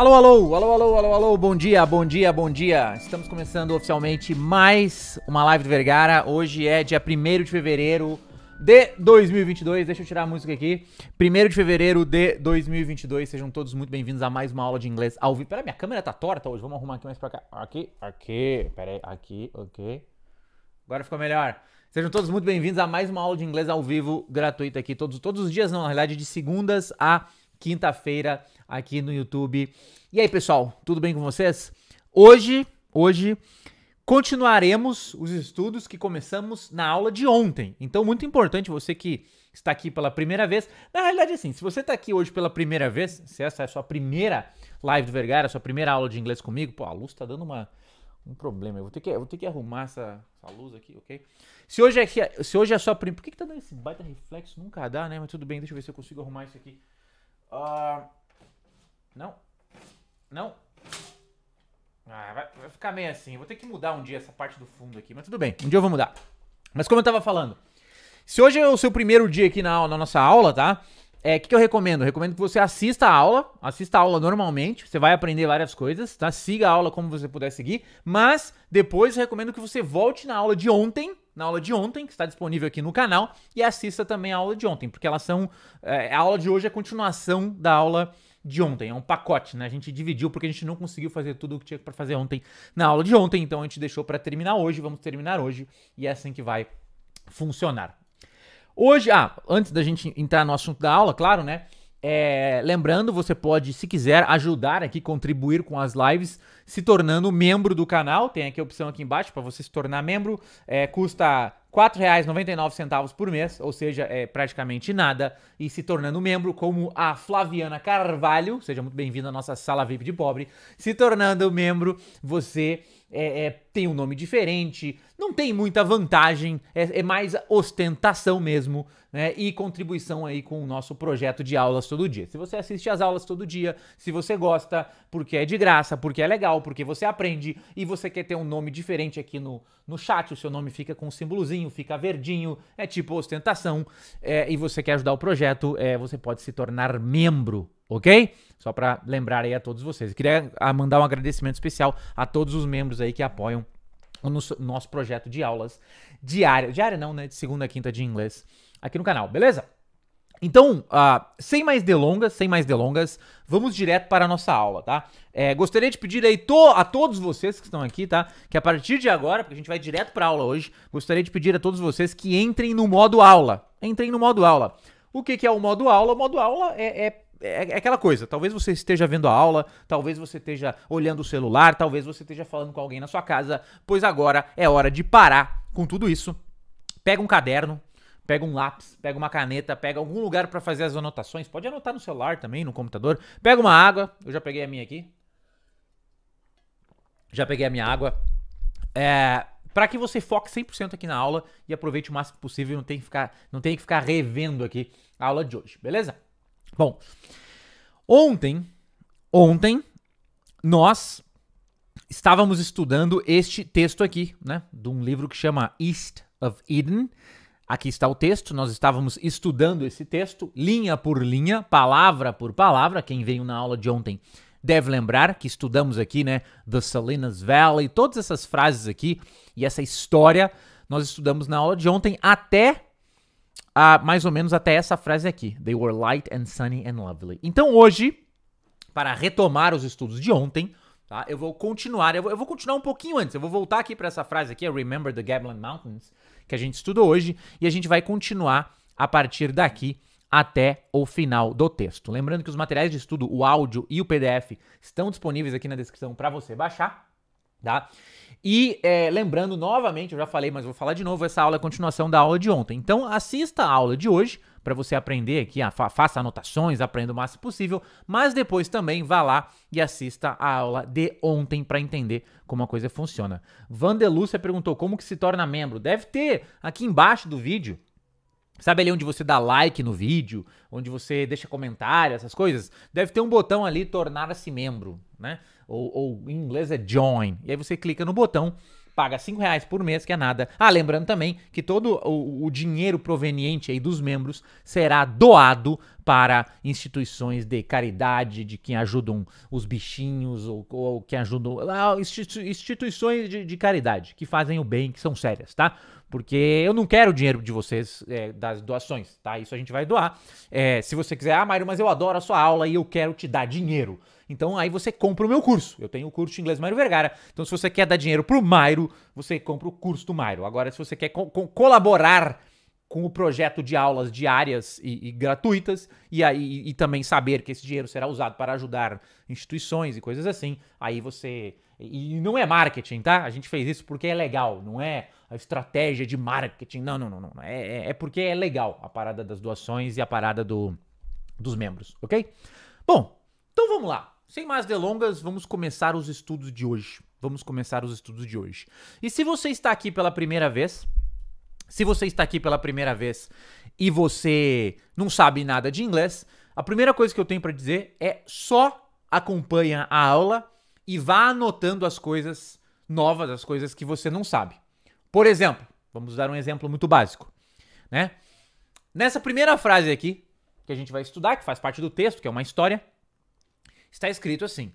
Alô, alô, alô, alô, alô, alô, bom dia, bom dia, bom dia. Estamos começando oficialmente mais uma live do Vergara. Hoje é dia 1 de fevereiro de 2022. Deixa eu tirar a música aqui. 1 de fevereiro de 2022. Sejam todos muito bem-vindos a mais uma aula de inglês ao vivo. Peraí, minha câmera tá torta hoje. Vamos arrumar aqui mais pra cá. Aqui, aqui. peraí aqui, ok. Agora ficou melhor. Sejam todos muito bem-vindos a mais uma aula de inglês ao vivo gratuita aqui. Todos, todos os dias, não, na realidade, de segundas a quinta-feira aqui no YouTube. E aí, pessoal, tudo bem com vocês? Hoje, hoje continuaremos os estudos que começamos na aula de ontem. Então, muito importante você que está aqui pela primeira vez. Na realidade, assim, se você está aqui hoje pela primeira vez, se essa é a sua primeira live do Vergara, a sua primeira aula de inglês comigo, pô, a luz está dando uma, um problema. Eu vou ter que, vou ter que arrumar essa, essa luz aqui, ok? Se hoje é, se hoje é a sua primeira... Por que, que tá dando esse baita reflexo? Nunca dá, né? Mas tudo bem, deixa eu ver se eu consigo arrumar isso aqui. Uh, não. Não. Ah, vai, vai, ficar meio assim. Vou ter que mudar um dia essa parte do fundo aqui, mas tudo bem. Um dia eu vou mudar. Mas como eu tava falando, se hoje é o seu primeiro dia aqui na, na nossa aula, tá? É, o que, que, eu recomendo? Eu recomendo que você assista a aula, assista a aula normalmente, você vai aprender várias coisas, tá? Siga a aula como você puder seguir, mas depois recomendo que você volte na aula de ontem na aula de ontem, que está disponível aqui no canal, e assista também a aula de ontem, porque elas são. É, a aula de hoje é continuação da aula de ontem, é um pacote, né? A gente dividiu porque a gente não conseguiu fazer tudo o que tinha para fazer ontem na aula de ontem, então a gente deixou para terminar hoje, vamos terminar hoje, e é assim que vai funcionar. Hoje, ah, antes da gente entrar no assunto da aula, claro, né? É, lembrando, você pode, se quiser, ajudar aqui, contribuir com as lives se tornando membro do canal. Tem aqui a opção aqui embaixo para você se tornar membro. É, custa R$ 4,99 por mês, ou seja, é praticamente nada. E se tornando membro, como a Flaviana Carvalho, seja muito bem-vinda à nossa sala VIP de pobre. Se tornando membro, você é, é tem um nome diferente, não tem muita vantagem, é, é mais ostentação mesmo, né? E contribuição aí com o nosso projeto de aulas todo dia. Se você assiste as aulas todo dia, se você gosta, porque é de graça, porque é legal, porque você aprende e você quer ter um nome diferente aqui no, no chat, o seu nome fica com um símbolozinho, fica verdinho, é tipo ostentação, é, e você quer ajudar o projeto, é, você pode se tornar membro ok? Só para lembrar aí a todos vocês. queria ah, mandar um agradecimento especial a todos os membros aí que apoiam no nosso projeto de aulas diária. Diária não, né? De segunda a quinta de inglês aqui no canal, beleza? Então, uh, sem mais delongas, sem mais delongas, vamos direto para a nossa aula, tá? É, gostaria de pedir aí to a todos vocês que estão aqui, tá? Que a partir de agora, porque a gente vai direto para a aula hoje, gostaria de pedir a todos vocês que entrem no modo aula. Entrem no modo aula. O que, que é o modo aula? O modo aula é, é é, é, aquela coisa, talvez você esteja vendo a aula, talvez você esteja olhando o celular, talvez você esteja falando com alguém na sua casa, pois agora é hora de parar com tudo isso. Pega um caderno, pega um lápis, pega uma caneta, pega algum lugar para fazer as anotações, pode anotar no celular também, no computador. Pega uma água, eu já peguei a minha aqui. Já peguei a minha água. É, para que você foque 100% aqui na aula e aproveite o máximo possível, não tem que ficar, não tem que ficar revendo aqui a aula de hoje, beleza? Bom, ontem, ontem nós estávamos estudando este texto aqui, né, de um livro que chama East of Eden. Aqui está o texto, nós estávamos estudando esse texto, linha por linha, palavra por palavra. Quem veio na aula de ontem deve lembrar que estudamos aqui, né, The Salinas Valley, todas essas frases aqui e essa história nós estudamos na aula de ontem até a, mais ou menos até essa frase aqui: They were light and sunny and lovely. Então hoje, para retomar os estudos de ontem, tá? Eu vou continuar, eu vou, eu vou continuar um pouquinho antes. Eu vou voltar aqui para essa frase aqui, Remember the Gablin Mountains, que a gente estudou hoje, e a gente vai continuar a partir daqui até o final do texto. Lembrando que os materiais de estudo, o áudio e o PDF estão disponíveis aqui na descrição para você baixar tá? E é, lembrando novamente, eu já falei, mas vou falar de novo, essa aula é a continuação da aula de ontem. Então assista a aula de hoje para você aprender aqui, ah, faça anotações, aprenda o máximo possível, mas depois também vá lá e assista a aula de ontem para entender como a coisa funciona. Vandelúcia perguntou como que se torna membro. Deve ter aqui embaixo do vídeo Sabe ali onde você dá like no vídeo, onde você deixa comentário, essas coisas? Deve ter um botão ali, tornar-se membro, né? ou, ou em inglês é join. E aí você clica no botão paga 5 reais por mês, que é nada. Ah, lembrando também que todo o, o, dinheiro proveniente aí dos membros será doado para instituições de caridade, de quem ajudam os bichinhos, ou, ou quem ajudam. Ah, instituições de, de, caridade, que fazem o bem, que são sérias, tá? Porque eu não quero o dinheiro de vocês é, das doações, tá? Isso a gente vai doar. É, se você quiser, ah, Mário, mas eu adoro a sua aula e eu quero te dar dinheiro. Então aí você compra o meu curso. Eu tenho o curso de inglês Mairo Vergara. Então se você quer dar dinheiro pro Mairo, você compra o curso do Mairo. Agora se você quer co co colaborar com o projeto de aulas diárias e, e gratuitas, e, aí, e também saber que esse dinheiro será usado para ajudar instituições e coisas assim, aí você. E não é marketing, tá? A gente fez isso porque é legal, não é a estratégia de marketing. Não, não, não, não. É, é, é porque é legal a parada das doações e a parada do, dos membros, ok? Bom, então vamos lá. Sem mais delongas, vamos começar os estudos de hoje. Vamos começar os estudos de hoje. E se você está aqui pela primeira vez, se você está aqui pela primeira vez e você não sabe nada de inglês, a primeira coisa que eu tenho para dizer é só acompanha a aula e vá anotando as coisas novas, as coisas que você não sabe. Por exemplo, vamos dar um exemplo muito básico, né? Nessa primeira frase aqui que a gente vai estudar, que faz parte do texto, que é uma história, está escrito assim: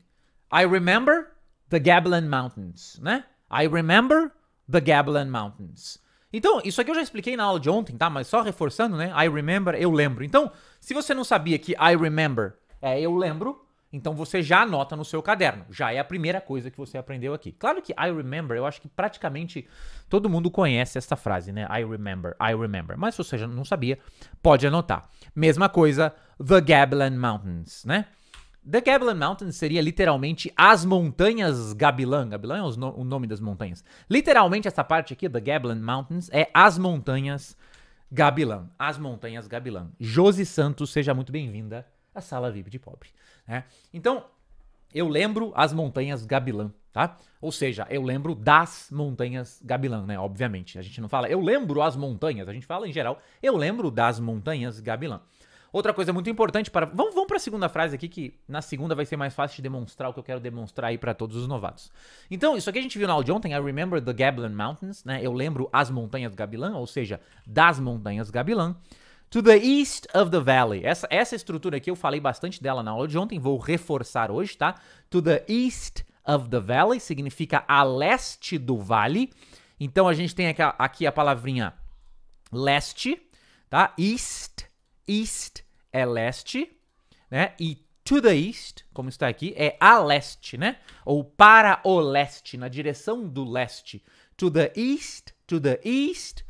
I remember the Gablin Mountains, né? I remember the Gablin Mountains. Então, isso aqui eu já expliquei na aula de ontem, tá? Mas só reforçando, né? I remember, eu lembro. Então, se você não sabia que I remember é eu lembro, então você já anota no seu caderno. Já é a primeira coisa que você aprendeu aqui. Claro que I remember, eu acho que praticamente todo mundo conhece essa frase, né? I remember, I remember. Mas se você já não sabia, pode anotar. Mesma coisa, The Gablin Mountains, né? The Gabilan Mountains seria literalmente as montanhas Gabilan. Gabilan é o nome das montanhas. Literalmente, essa parte aqui, The Gabilan Mountains, é as montanhas Gabilan. As montanhas Gabilan. Josi Santos, seja muito bem-vinda à sala VIP de pobre. Né? Então, eu lembro as montanhas Gabilan, tá? Ou seja, eu lembro das montanhas Gabilan, né? Obviamente. A gente não fala eu lembro as montanhas, a gente fala em geral, eu lembro das montanhas Gabilan. Outra coisa muito importante para. Vamos, vamos para a segunda frase aqui, que na segunda vai ser mais fácil de demonstrar o que eu quero demonstrar aí para todos os novatos. Então, isso aqui a gente viu na aula de ontem, I remember the Gabilan Mountains, né? Eu lembro as montanhas Gabilan, ou seja, das montanhas Gabilan. To the east of the valley. Essa, essa estrutura aqui eu falei bastante dela na aula de ontem, vou reforçar hoje, tá? To the east of the valley significa a leste do vale. Então a gente tem aqui a, aqui a palavrinha leste, tá? East, east é leste, né? E to the east, como está aqui, é a leste, né? Ou para o leste, na direção do leste. To the east, to the east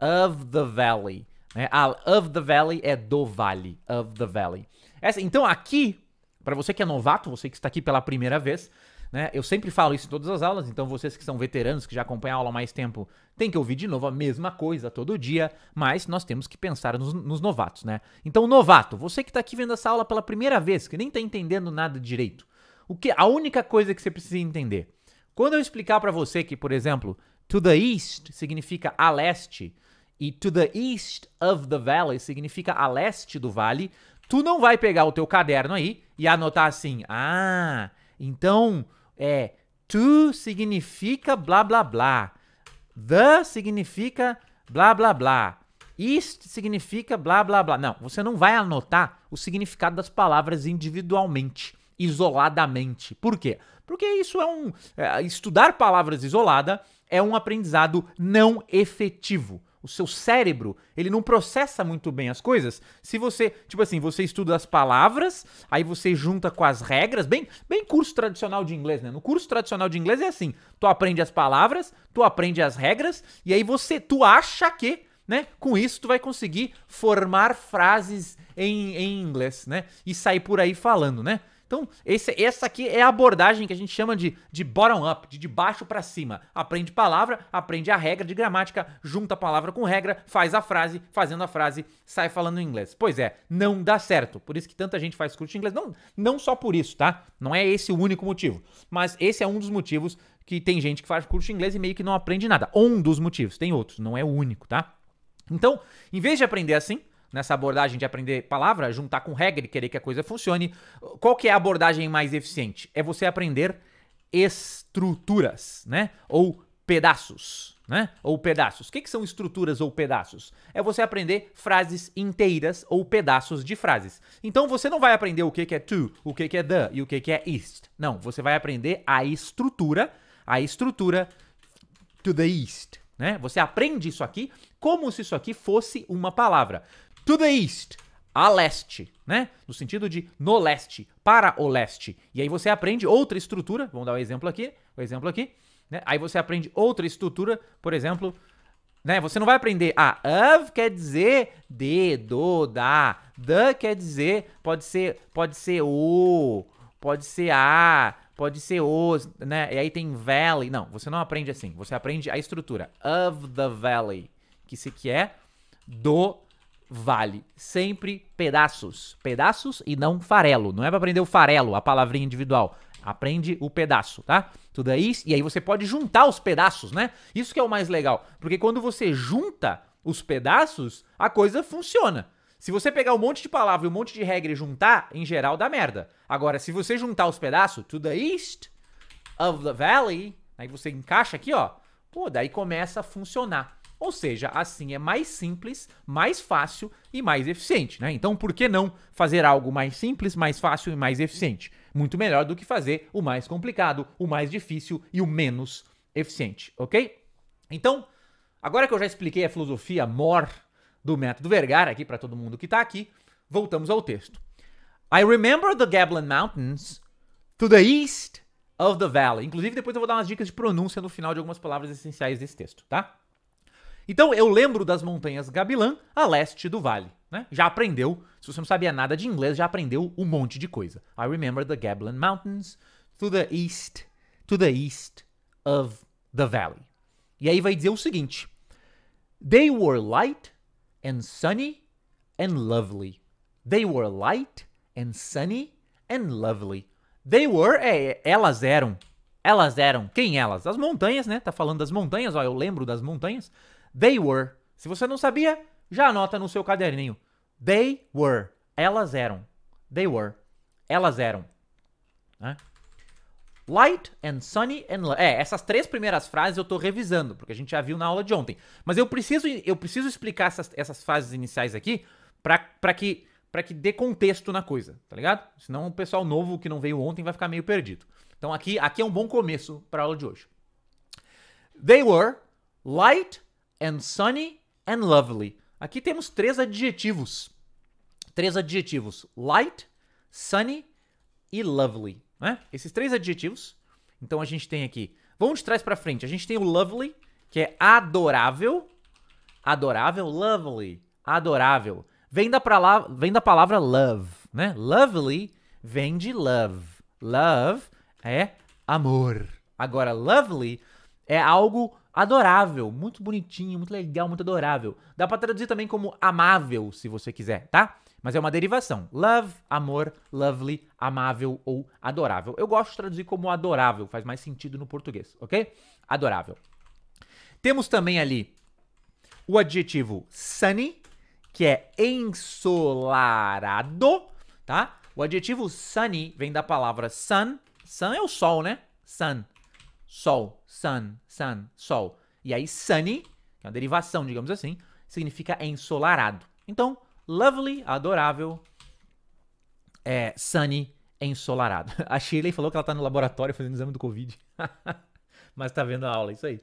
of the valley. Né? A of the valley é do vale, of the valley. Essa, então aqui, para você que é novato, você que está aqui pela primeira vez, né? Eu sempre falo isso em todas as aulas, então vocês que são veteranos, que já acompanham a aula há mais tempo, tem que ouvir de novo a mesma coisa todo dia, mas nós temos que pensar nos, nos novatos, né? Então, novato, você que está aqui vendo essa aula pela primeira vez, que nem está entendendo nada direito, o que a única coisa que você precisa entender, quando eu explicar para você que, por exemplo, to the east significa a leste, e to the east of the valley significa a leste do vale, tu não vai pegar o teu caderno aí e anotar assim, ah, então é to significa blá blá blá. The significa blá blá blá. is significa blá blá blá. Não, você não vai anotar o significado das palavras individualmente, isoladamente. Por quê? Porque isso é um. É, estudar palavras isolada é um aprendizado não efetivo o seu cérebro, ele não processa muito bem as coisas. Se você, tipo assim, você estuda as palavras, aí você junta com as regras, bem, bem curso tradicional de inglês, né? No curso tradicional de inglês é assim, tu aprende as palavras, tu aprende as regras, e aí você, tu acha que, né? Com isso tu vai conseguir formar frases em, em inglês, né? E sair por aí falando, né? Então, esse, essa aqui é a abordagem que a gente chama de, de bottom-up, de, de baixo para cima. Aprende palavra, aprende a regra de gramática, junta a palavra com regra, faz a frase, fazendo a frase, sai falando inglês. Pois é, não dá certo. Por isso que tanta gente faz curso de inglês. Não, não só por isso, tá? Não é esse o único motivo. Mas esse é um dos motivos que tem gente que faz curso de inglês e meio que não aprende nada. Um dos motivos, tem outros, não é o único, tá? Então, em vez de aprender assim, nessa abordagem de aprender palavra, juntar com regra e querer que a coisa funcione, qual que é a abordagem mais eficiente? É você aprender estruturas, né? Ou pedaços, né? Ou pedaços. O que, que são estruturas ou pedaços? É você aprender frases inteiras ou pedaços de frases. Então você não vai aprender o que, que é to, o que, que é the e o que, que é east. Não, você vai aprender a estrutura, a estrutura to the east. Né? Você aprende isso aqui como se isso aqui fosse uma palavra to the é east, a leste, né? No sentido de no leste, para o leste. E aí você aprende outra estrutura, vamos dar um exemplo aqui, um exemplo aqui, né? Aí você aprende outra estrutura, por exemplo, né? Você não vai aprender a ah, of quer dizer de, do, da, The quer dizer pode ser pode ser o, pode ser a, pode ser os, né? E aí tem valley. Não, você não aprende assim. Você aprende a estrutura of the valley, que se que é do vale. Sempre pedaços. Pedaços e não farelo. Não é para aprender o farelo, a palavrinha individual. Aprende o pedaço, tá? Tudo aí. É e aí você pode juntar os pedaços, né? Isso que é o mais legal. Porque quando você junta os pedaços, a coisa funciona. Se você pegar um monte de palavra e um monte de regra e juntar, em geral dá merda. Agora, se você juntar os pedaços, to the é east of the valley, aí você encaixa aqui, ó. Pô, daí começa a funcionar. Ou seja, assim é mais simples, mais fácil e mais eficiente, né? Então, por que não fazer algo mais simples, mais fácil e mais eficiente? Muito melhor do que fazer o mais complicado, o mais difícil e o menos eficiente, ok? Então, agora que eu já expliquei a filosofia mor do método Vergara aqui para todo mundo que está aqui, voltamos ao texto. I remember the Gablin Mountains to the east of the valley. Inclusive, depois eu vou dar umas dicas de pronúncia no final de algumas palavras essenciais desse texto, tá? Então eu lembro das montanhas Gabilan a leste do vale. Né? Já aprendeu, se você não sabia nada de inglês, já aprendeu um monte de coisa. I remember the Gabilan Mountains to the east, to the east of the valley. E aí vai dizer o seguinte: They were light and sunny and lovely. They were light and sunny and lovely. They were, é, elas eram. Elas eram. Quem elas? As montanhas, né? Tá falando das montanhas, ó, eu lembro das montanhas. They were. Se você não sabia, já anota no seu caderninho. They were. Elas eram. They were. Elas eram. Né? Light and sunny and é, essas três primeiras frases eu tô revisando, porque a gente já viu na aula de ontem. Mas eu preciso eu preciso explicar essas, essas frases iniciais aqui para que para que dê contexto na coisa, tá ligado? Senão o pessoal novo que não veio ontem vai ficar meio perdido. Então aqui aqui é um bom começo para a aula de hoje. They were light and sunny and lovely. Aqui temos três adjetivos. Três adjetivos: light, sunny e lovely. Né? Esses três adjetivos. Então a gente tem aqui. Vamos de trás para frente. A gente tem o lovely, que é adorável. Adorável, lovely, adorável. Vem da, pra, vem da palavra love, né? Lovely vem de love. Love é amor. Agora, lovely é algo adorável, muito bonitinho, muito legal, muito adorável. Dá para traduzir também como amável, se você quiser, tá? Mas é uma derivação. Love, amor, lovely, amável ou adorável. Eu gosto de traduzir como adorável, faz mais sentido no português, ok? Adorável. Temos também ali o adjetivo sunny, que é ensolarado, tá? O adjetivo sunny vem da palavra sun. Sun é o sol, né? Sun sol, sun, sun, sol. E aí sunny, que é uma derivação, digamos assim, significa ensolarado. Então, lovely, adorável, é sunny, ensolarado. A Shirley falou que ela tá no laboratório fazendo exame do Covid. Mas tá vendo a aula, é isso aí.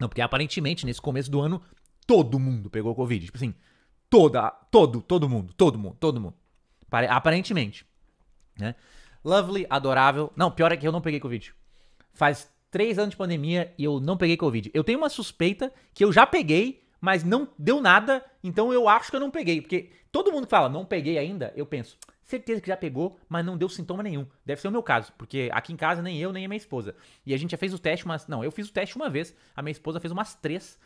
Não, porque aparentemente nesse começo do ano todo mundo pegou Covid. Tipo assim, toda, todo, todo mundo, todo mundo, todo mundo. Aparentemente, né? Lovely, adorável. Não, pior é que eu não peguei Covid. Faz três anos de pandemia e eu não peguei Covid. Eu tenho uma suspeita que eu já peguei, mas não deu nada, então eu acho que eu não peguei. Porque todo mundo que fala, não peguei ainda, eu penso, certeza que já pegou, mas não deu sintoma nenhum. Deve ser o meu caso, porque aqui em casa nem eu, nem a minha esposa. E a gente já fez o teste mas Não, eu fiz o teste uma vez, a minha esposa fez umas três.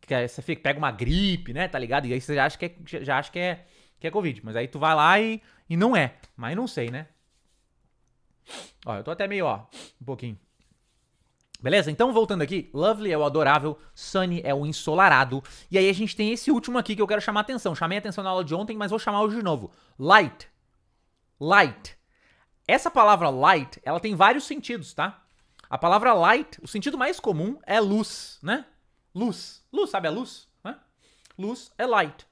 Que é, você pega uma gripe, né? Tá ligado? E aí você já acha que é, já acha que é, que é Covid. Mas aí tu vai lá e, e não é. Mas não sei, né? Ó, eu tô até meio, ó, um pouquinho. Beleza? Então, voltando aqui, Lovely é o adorável, Sunny é o ensolarado. E aí a gente tem esse último aqui que eu quero chamar a atenção. Chamei a atenção na aula de ontem, mas vou chamar hoje de novo. Light. Light. Essa palavra light, ela tem vários sentidos, tá? A palavra light, o sentido mais comum é luz, né? Luz. Luz, sabe a luz? Né? Luz é light,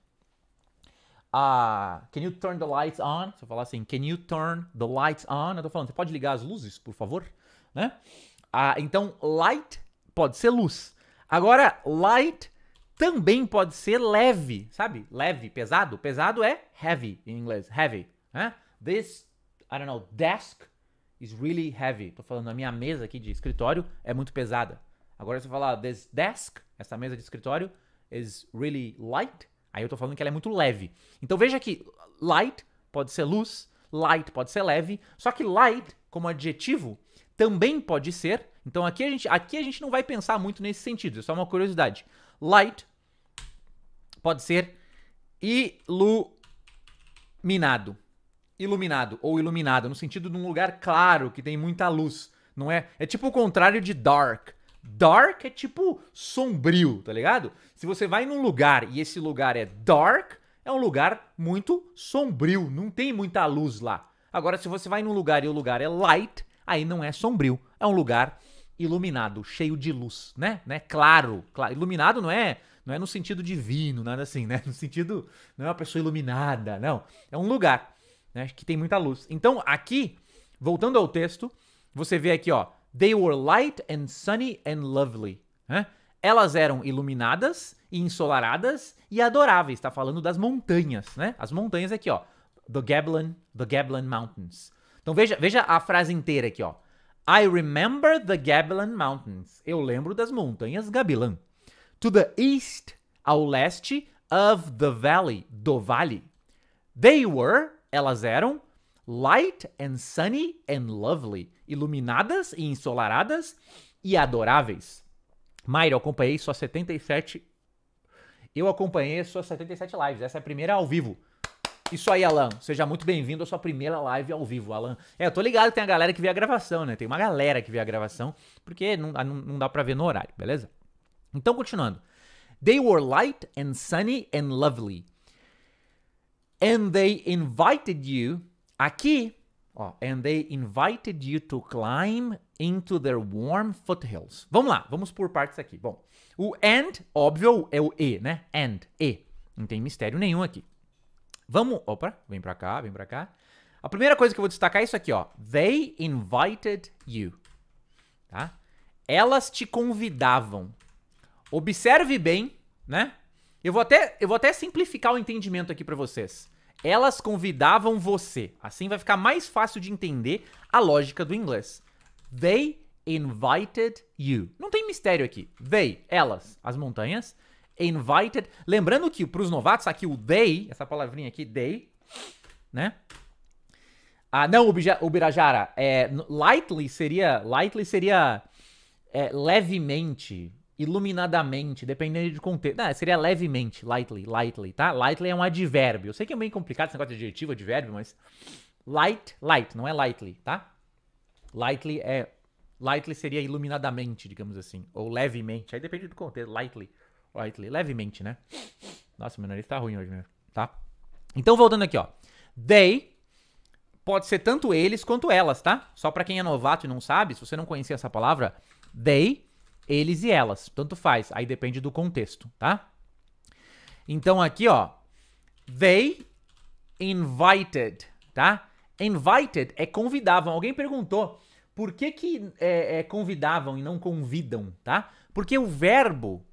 a ah, Can you turn the lights on? Se eu falar assim, Can you turn the lights on? Eu tô falando, você pode ligar as luzes, por favor? Né? Ah, então, light pode ser luz. Agora, light também pode ser leve, sabe? Leve, pesado. Pesado é heavy em inglês, heavy. Né? This, I don't know, desk is really heavy. Tô falando, a minha mesa aqui de escritório é muito pesada. Agora, se eu falar, this desk, essa mesa de escritório, is really light. Aí eu tô falando que ela é muito leve. Então veja que light pode ser luz, light pode ser leve, só que light, como adjetivo, também pode ser. Então aqui a gente, aqui a gente não vai pensar muito nesse sentido, é só uma curiosidade. Light pode ser iluminado. Iluminado ou iluminado, no sentido de um lugar claro que tem muita luz. Não é? É tipo o contrário de dark. Dark é tipo sombrio, tá ligado? Se você vai num lugar e esse lugar é dark, é um lugar muito sombrio, não tem muita luz lá. Agora, se você vai num lugar e o lugar é light, aí não é sombrio, é um lugar iluminado, cheio de luz, né? né? Claro, claro. Iluminado não é, não é no sentido divino, nada assim, né? No sentido não é uma pessoa iluminada, não. É um lugar, né, que tem muita luz. Então, aqui, voltando ao texto, você vê aqui, ó, They were light and sunny and lovely. Né? Elas eram iluminadas e ensolaradas e adoráveis. Está falando das montanhas, né? As montanhas aqui, ó. The Gablin, the Gablin Mountains. Então veja, veja a frase inteira aqui, ó. I remember the Gabilan Mountains. Eu lembro das montanhas Gabilan. To the east, ao leste, of the valley, do vale. They were, elas eram, light and sunny and lovely, iluminadas e ensolaradas e adoráveis. Mayra, eu acompanhei suas 77. Eu acompanhei suas 77 lives. Essa é a primeira ao vivo. Isso aí, Alan. Seja muito bem-vindo à sua primeira live ao vivo, Alan. É, eu tô ligado que tem a galera que vê a gravação, né? Tem uma galera que vê a gravação, porque não, não, não dá pra ver no horário, beleza? Então, continuando. They were light and sunny and lovely. And they invited you Aqui, ó, and they invited you to climb into their warm foothills. Vamos lá, vamos por partes aqui. Bom, o and, óbvio, é o e, né? And, e. Não tem mistério nenhum aqui. Vamos, opa, vem pra cá, vem pra cá. A primeira coisa que eu vou destacar é isso aqui, ó. They invited you. Tá? Elas te convidavam. Observe bem, né? Eu vou até, eu vou até simplificar o entendimento aqui para vocês. Elas convidavam você. Assim vai ficar mais fácil de entender a lógica do inglês. They invited you. Não tem mistério aqui. They, elas, as montanhas, invited. Lembrando que para os novatos aqui o they, essa palavrinha aqui, they, né? Ah, não, Ubirajara, é lightly seria, lightly seria é, levemente, iluminadamente, dependendo de contexto. Não, seria levemente, lightly, lightly, tá? Lightly é um advérbio. Eu sei que é meio complicado esse negócio de adjetivo, advérbio, mas light, light, não é lightly, tá? Lightly é lightly seria iluminadamente, digamos assim, ou levemente. Aí depende do contexto, lightly, lightly, levemente, né? Nossa, meu nariz tá ruim hoje mesmo, tá? Então voltando aqui, ó. They pode ser tanto eles quanto elas, tá? Só para quem é novato e não sabe, se você não conhecia essa palavra, they eles e elas, tanto faz, aí depende do contexto, tá? Então aqui, ó, they invited, tá? Invited é convidavam. Alguém perguntou por que que é, é, convidavam e não convidam, tá? Porque o verbo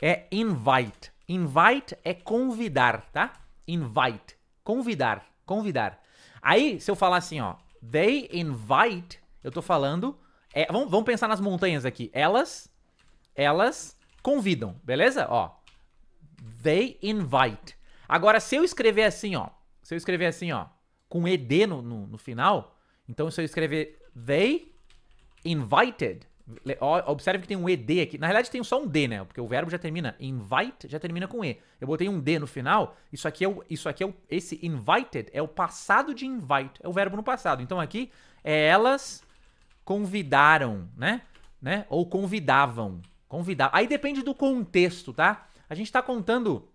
é invite. Invite é convidar, tá? Invite, convidar, convidar. Aí, se eu falar assim, ó, they invite, eu tô falando é, vamos, vamos pensar nas montanhas aqui. Elas, elas convidam, beleza? Ó, they invite. Agora, se eu escrever assim, ó, se eu escrever assim, ó, com ed no, no, no final, então se eu escrever they invited, Observe que tem um ED aqui. Na realidade, tem só um D, né? Porque o verbo já termina. Invite já termina com E. Eu botei um D no final. Isso aqui é o. Isso aqui é o. Esse invited é o passado de invite. É o verbo no passado. Então aqui é elas convidaram, né? né? Ou convidavam. Convidar. Aí depende do contexto, tá? A gente tá contando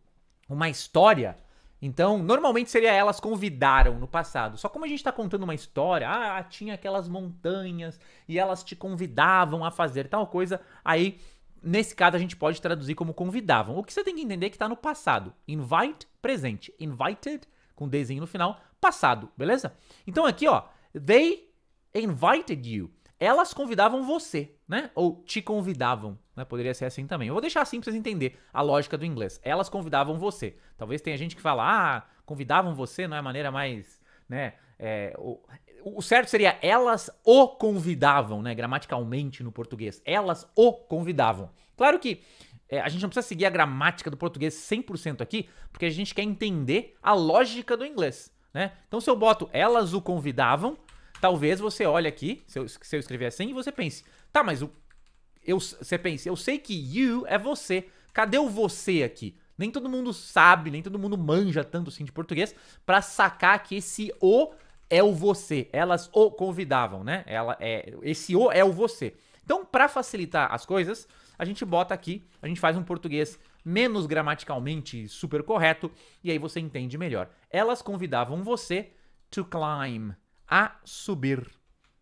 uma história, então normalmente seria elas convidaram no passado. Só como a gente tá contando uma história, ah, tinha aquelas montanhas e elas te convidavam a fazer tal coisa, aí nesse caso a gente pode traduzir como convidavam. O que você tem que entender é que tá no passado. Invite, presente. Invited, com desenho no final, passado, beleza? Então aqui, ó, they invited you. Elas convidavam você, né? Ou te convidavam, né? Poderia ser assim também. Eu vou deixar assim pra vocês entenderem a lógica do inglês. Elas convidavam você. Talvez tenha gente que fala, ah, convidavam você, não é a maneira mais, né? É, o, o certo seria elas o convidavam, né? Gramaticalmente no português. Elas o convidavam. Claro que é, a gente não precisa seguir a gramática do português 100% aqui, porque a gente quer entender a lógica do inglês, né? Então se eu boto elas o convidavam, Talvez você olhe aqui, se eu, se eu escrever assim, e você pense, tá, mas o, eu, você pense, eu sei que you é você. Cadê o você aqui? Nem todo mundo sabe, nem todo mundo manja tanto assim de português para sacar que esse o é o você. Elas o convidavam, né? Ela é esse o é o você. Então, para facilitar as coisas, a gente bota aqui, a gente faz um português menos gramaticalmente super correto e aí você entende melhor. Elas convidavam você to climb, a subir,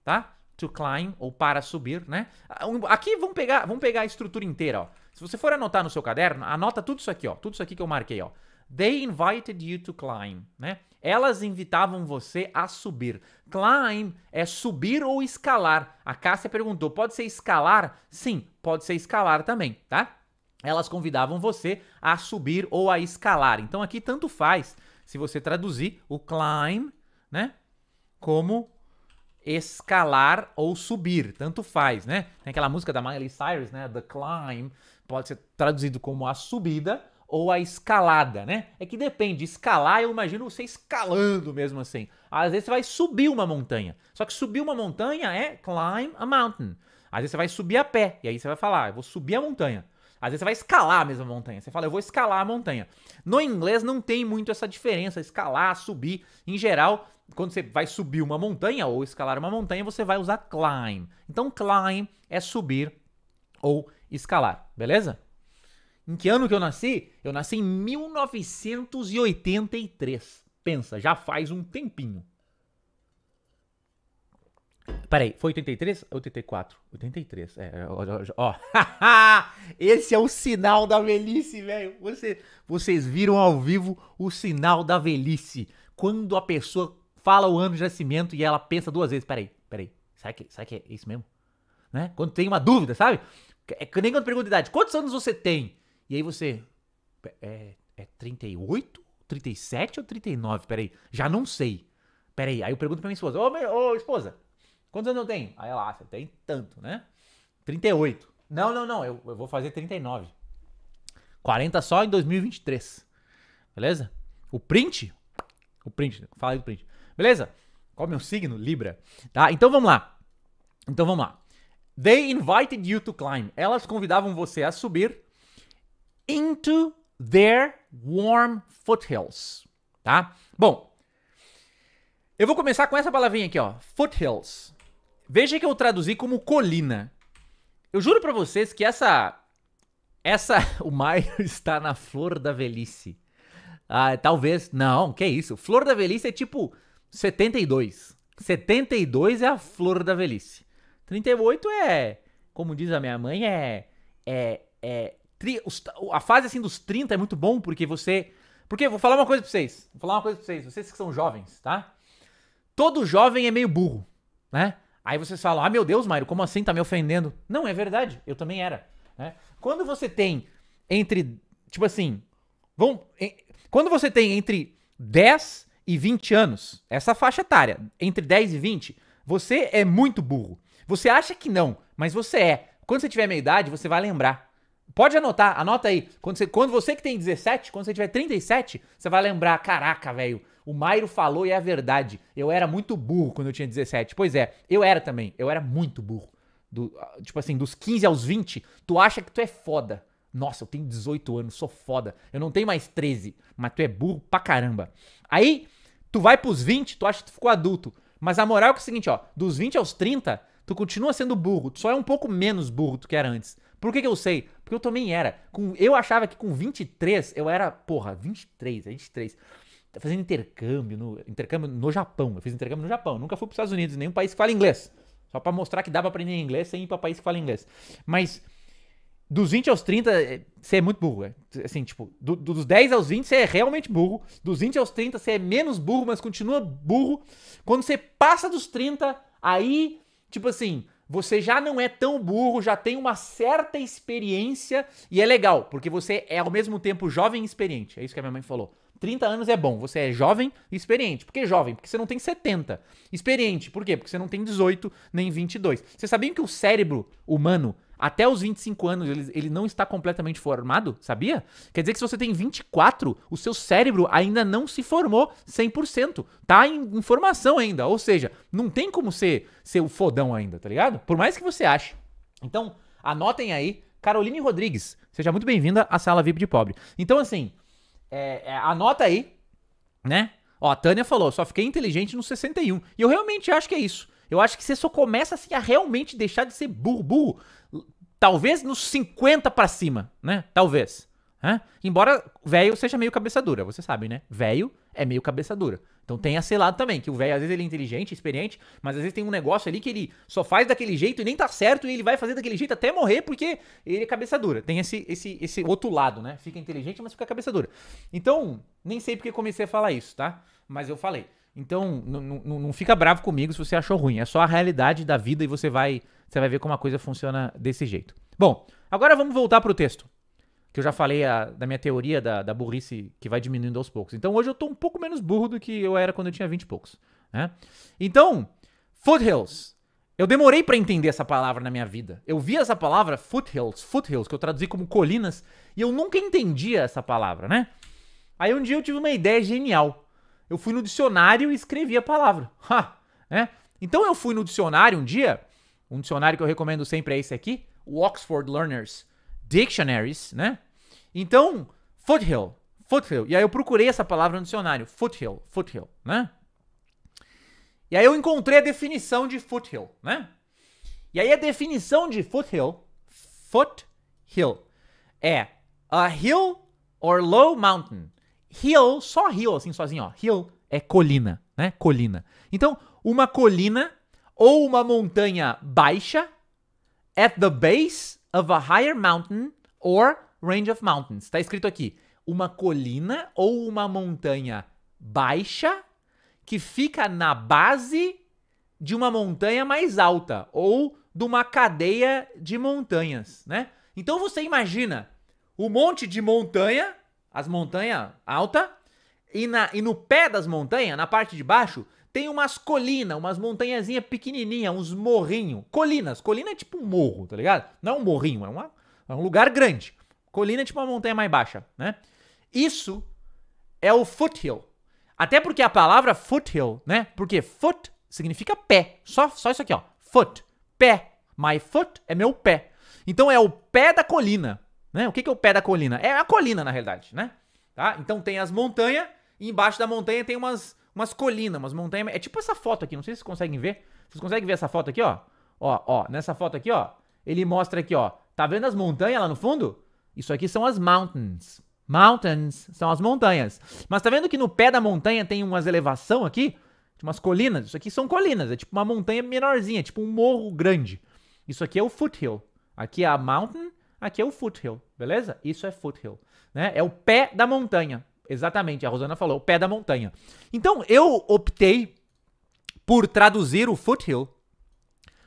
tá? To climb ou para subir, né? Ah, aqui vamos pegar, vamos pegar a estrutura inteira, ó. Se você for anotar no seu caderno, anota tudo isso aqui, ó. Tudo isso aqui que eu marquei, ó. They invited you to climb, né? Elas invitavam você a subir. Climb é subir ou escalar. A Cássia perguntou: pode ser escalar? Sim, pode ser escalar também, tá? Elas convidavam você a subir ou a escalar. Então aqui tanto faz se você traduzir o climb, né? como escalar ou subir, tanto faz, né? Tem aquela música da Miley Cyrus, né? The Climb, pode ser traduzido como a subida ou a escalada, né? É que depende, escalar eu imagino você escalando mesmo assim. Às vezes você vai subir uma montanha, só que subir uma montanha é climb a mountain. Às vezes você vai subir a pé, e aí você vai falar, ah, eu vou subir a montanha. Às vezes você vai escalar a mesma montanha. Você fala, eu vou escalar a montanha. No inglês não tem muito essa diferença, escalar, subir. Em geral, quando você vai subir uma montanha ou escalar uma montanha, você vai usar climb. Então, climb é subir ou escalar, beleza? Em que ano que eu nasci? Eu nasci em 1983. Pensa, já faz um tempinho. Peraí, foi 83? 84? 83, é. Ó. ó. Esse é o sinal da velhice, velho. Você, vocês viram ao vivo o sinal da velhice. Quando a pessoa fala o ano de nascimento e ela pensa duas vezes: peraí, peraí, será que, será que é isso mesmo? Né? Quando tem uma dúvida, sabe? É que nem quando pergunta idade: quantos anos você tem? E aí você. É, é 38? 37 ou 39? Peraí, já não sei. Peraí, aí eu pergunto pra minha esposa: Ô, oh, oh, esposa, Quantos anos eu tenho? Aí ela, ah, você tem tanto, né? 38. Não, não, não, eu, eu vou fazer 39. 40 só em 2023. Beleza? O print? O print, falei do print. Beleza? Qual é o meu signo? Libra. Tá? Então vamos lá. Então vamos lá. They invited you to climb. Elas convidavam você a subir into their warm foothills. Tá? Bom, eu vou começar com essa palavrinha aqui, ó. Foothills. Veja que eu traduzi como colina. Eu juro para vocês que essa essa o Maio está na flor da velhice. Ah, talvez, não, que isso? Flor da velhice é tipo 72. 72 é a flor da velhice. 38 é, como diz a minha mãe, é é é tri, a fase assim dos 30 é muito bom porque você porque vou falar uma coisa para vocês. Vou falar uma coisa para vocês, vocês que são jovens, tá? Todo jovem é meio burro, né? Aí vocês falam, ah, meu Deus, Mauro, como assim tá me ofendendo? Não, é verdade, eu também era. Né? Quando você tem entre, tipo assim, vamos, quando você tem entre 10 e 20 anos, essa faixa etária, entre 10 e 20, você é muito burro. Você acha que não, mas você é. Quando você tiver meia idade, você vai lembrar. Pode anotar, anota aí. Quando você, quando você que tem 17, quando você tiver 37, você vai lembrar, caraca, velho, o Mairo falou e é a verdade. Eu era muito burro quando eu tinha 17. Pois é, eu era também. Eu era muito burro. Do, ah, tipo assim, dos 15 aos 20, tu acha que tu é foda. Nossa, eu tenho 18 anos, sou foda. Eu não tenho mais 13, mas tu é burro pra caramba. Aí, tu vai pros 20, tu acha que tu ficou adulto. Mas a moral é, que é o seguinte, ó, dos 20 aos 30, tu continua sendo burro, tu só é um pouco menos burro do que era antes. Por que, que eu sei? Porque eu também era. Com, eu achava que com 23, eu era, porra, 23, 23. Tá fazendo intercâmbio no, intercâmbio no Japão. Eu fiz intercâmbio no Japão. Nunca fui para os Estados Unidos, nenhum país que fala inglês. Só para mostrar que dá para aprender inglês sem ir para país que fala inglês. Mas dos 20 aos 30, você é, é muito burro. É. Assim, tipo, do, dos 10 aos 20, você é realmente burro. Dos 20 aos 30, você é menos burro, mas continua burro. Quando você passa dos 30, aí, tipo assim, você já não é tão burro, já tem uma certa experiência e é legal, porque você é ao mesmo tempo jovem e experiente. É isso que a minha mãe falou. 30 anos é bom. Você é jovem e experiente. Por que jovem? Porque você não tem 70. Experiente, por quê? Porque você não tem 18 nem 22. Você sabia que o cérebro humano, até os 25 anos, ele, ele não está completamente formado? Sabia? Quer dizer que se você tem 24, o seu cérebro ainda não se formou 100%. Tá em, em formação ainda. Ou seja, não tem como ser, ser o fodão ainda, tá ligado? Por mais que você ache. Então, anotem aí. Caroline Rodrigues, seja muito bem-vinda à sala VIP de pobre. Então, assim, é, é, anota aí, né? Ó, a Tânia falou, só fiquei inteligente no 61. E eu realmente acho que é isso. Eu acho que você só começa assim, a realmente deixar de ser burro, burro talvez nos 50 para cima, né? Talvez. Hã? Embora velho seja meio cabeça dura, você sabe, né? Velho é meio cabeça dura. Então tem esse lado também, que o velho às vezes ele é inteligente, experiente, mas às vezes tem um negócio ali que ele só faz daquele jeito e nem tá certo e ele vai fazer daquele jeito até morrer porque ele é cabeça dura. Tem esse, esse, esse outro lado, né? Fica inteligente, mas fica cabeça dura. Então, nem sei porque comecei a falar isso, tá? Mas eu falei. Então, não fica bravo comigo se você achou ruim. É só a realidade da vida e você vai, você vai ver como a coisa funciona desse jeito. Bom, agora vamos voltar pro texto que eu já falei a, da minha teoria da, da, burrice que vai diminuindo aos poucos. Então hoje eu tô um pouco menos burro do que eu era quando eu tinha 20 e poucos. Né? Então, foothills. Eu demorei para entender essa palavra na minha vida. Eu vi essa palavra foothills, foothills, que eu traduzi como colinas, e eu nunca entendia essa palavra, né? Aí um dia eu tive uma ideia genial. Eu fui no dicionário e escrevi a palavra. Ha, né? Então eu fui no dicionário um dia, um dicionário que eu recomendo sempre é esse aqui, o Oxford Learners dictionaries, né? Então, foothill, foothill. E aí eu procurei essa palavra no dicionário, foothill, foothill, né? E aí eu encontrei a definição de foothill, né? E aí a definição de foothill, foothill, é a hill or low mountain. Hill, só hill, assim, sozinho, ó. Hill é colina, né? Colina. Então, uma colina ou uma montanha baixa at the base of a higher mountain or range of mountains. Está escrito aqui: uma colina ou uma montanha baixa que fica na base de uma montanha mais alta ou de uma cadeia de montanhas, né? Então você imagina um monte de montanha, as montanhas alta, e, na, e no pé das montanhas, na parte de baixo, tem umas colinas, umas montanhazinhas pequenininha, uns morrinhos. Colinas, colina é tipo um morro, tá ligado? Não é um morrinho, é, uma, é um lugar grande. Colina é tipo uma montanha mais baixa, né? Isso é o foothill. Até porque a palavra foothill, né? Porque foot significa pé. Só, só isso aqui, ó. Foot. Pé. My foot é meu pé. Então é o pé da colina, né? O que, que é o pé da colina? É a colina, na realidade, né? Tá? Então tem as montanhas, e embaixo da montanha tem umas umas colinas, umas montanhas. É tipo essa foto aqui, não sei se vocês conseguem ver. Vocês conseguem ver essa foto aqui, ó? Ó, ó, nessa foto aqui, ó, ele mostra aqui, ó. Tá vendo as montanhas lá no fundo? Isso aqui são as mountains. Mountains são as montanhas. Mas tá vendo que no pé da montanha tem umas elevação aqui? Tipo umas colinas. Isso aqui são colinas. É tipo uma montanha menorzinha, é tipo um morro grande. Isso aqui é o foothill. Aqui é a mountain, aqui é o foothill, beleza? Isso é foothill, né? É o pé da montanha. Exatamente, a Rosana falou, o pé da montanha. Então eu optei por traduzir o foothill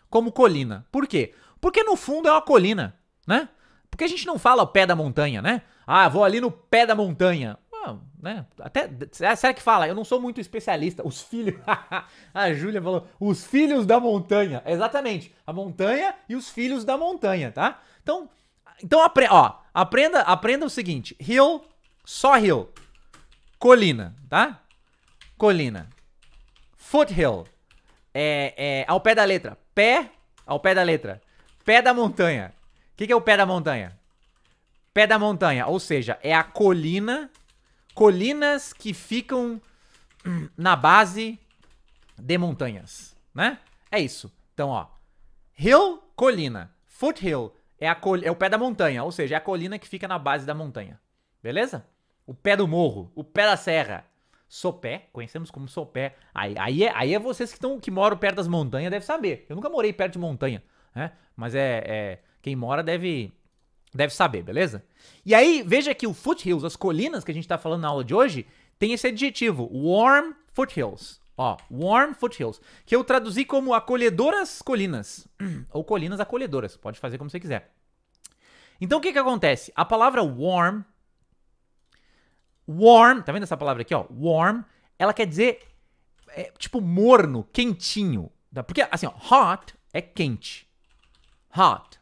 como colina. Por quê? Porque no fundo é uma colina, né? Porque a gente não fala o pé da montanha, né? Ah, vou ali no pé da montanha. né? Até, é, será que fala? Eu não sou muito especialista. Os filhos. a Júlia falou: os filhos da montanha. Exatamente. A montanha e os filhos da montanha, tá? Então, então ó, aprenda, aprenda o seguinte: hill, só hill. Colina, tá? Colina. Foothill. É, é, ao pé da letra. Pé, ao pé da letra. Pé da montanha. O que, que é o pé da montanha? Pé da montanha, ou seja, é a colina. Colinas que ficam na base de montanhas, né? É isso. Então, ó. Hill, colina. Foothill é, a col é o pé da montanha, ou seja, é a colina que fica na base da montanha. Beleza? O pé do morro, o pé da serra. Sopé, conhecemos como Sopé. Aí, aí, é, aí é vocês que, tão, que moram perto das montanhas devem saber. Eu nunca morei perto de montanha, né? Mas é, é quem mora deve deve saber, beleza? E aí, veja que o foothills, as colinas que a gente está falando na aula de hoje, tem esse adjetivo, warm foothills. Ó, warm foothills, que eu traduzi como acolhedoras colinas, ou colinas acolhedoras, pode fazer como você quiser. Então, o que que acontece? A palavra warm Warm, tá vendo essa palavra aqui, ó? Warm, ela quer dizer é, tipo morno, quentinho. Tá? Porque assim, ó, hot é quente. Hot.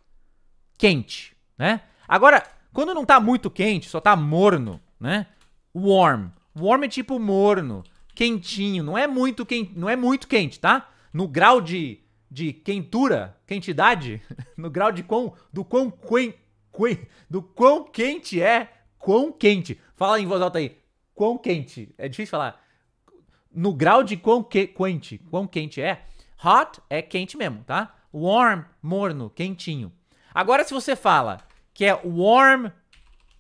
Quente, né? Agora, quando não tá muito quente, só tá morno, né? Warm. Warm é tipo morno, quentinho, não é muito quente, não é muito quente, tá? No grau de, de quentura, quentidade, no grau de quão do quão quen, quen, do quão quente é, quão quente. Fala em voz alta aí. Quão quente. É difícil falar. No grau de quão que, quente. Quão quente é. Hot é quente mesmo, tá? Warm, morno, quentinho. Agora, se você fala que é warm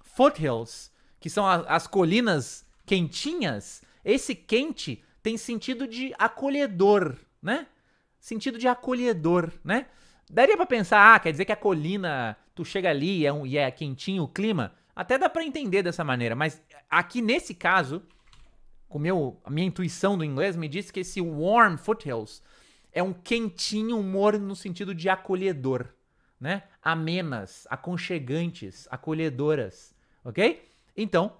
foothills, que são a, as colinas quentinhas, esse quente tem sentido de acolhedor, né? Sentido de acolhedor, né? Daria para pensar, ah, quer dizer que a colina, tu chega ali e é, um, e é quentinho o clima? Até dá para entender dessa maneira, mas aqui nesse caso, com meu, a minha intuição do inglês me disse que esse warm foothills é um quentinho morno no sentido de acolhedor, né? Amenas, aconchegantes, acolhedoras, ok? Então,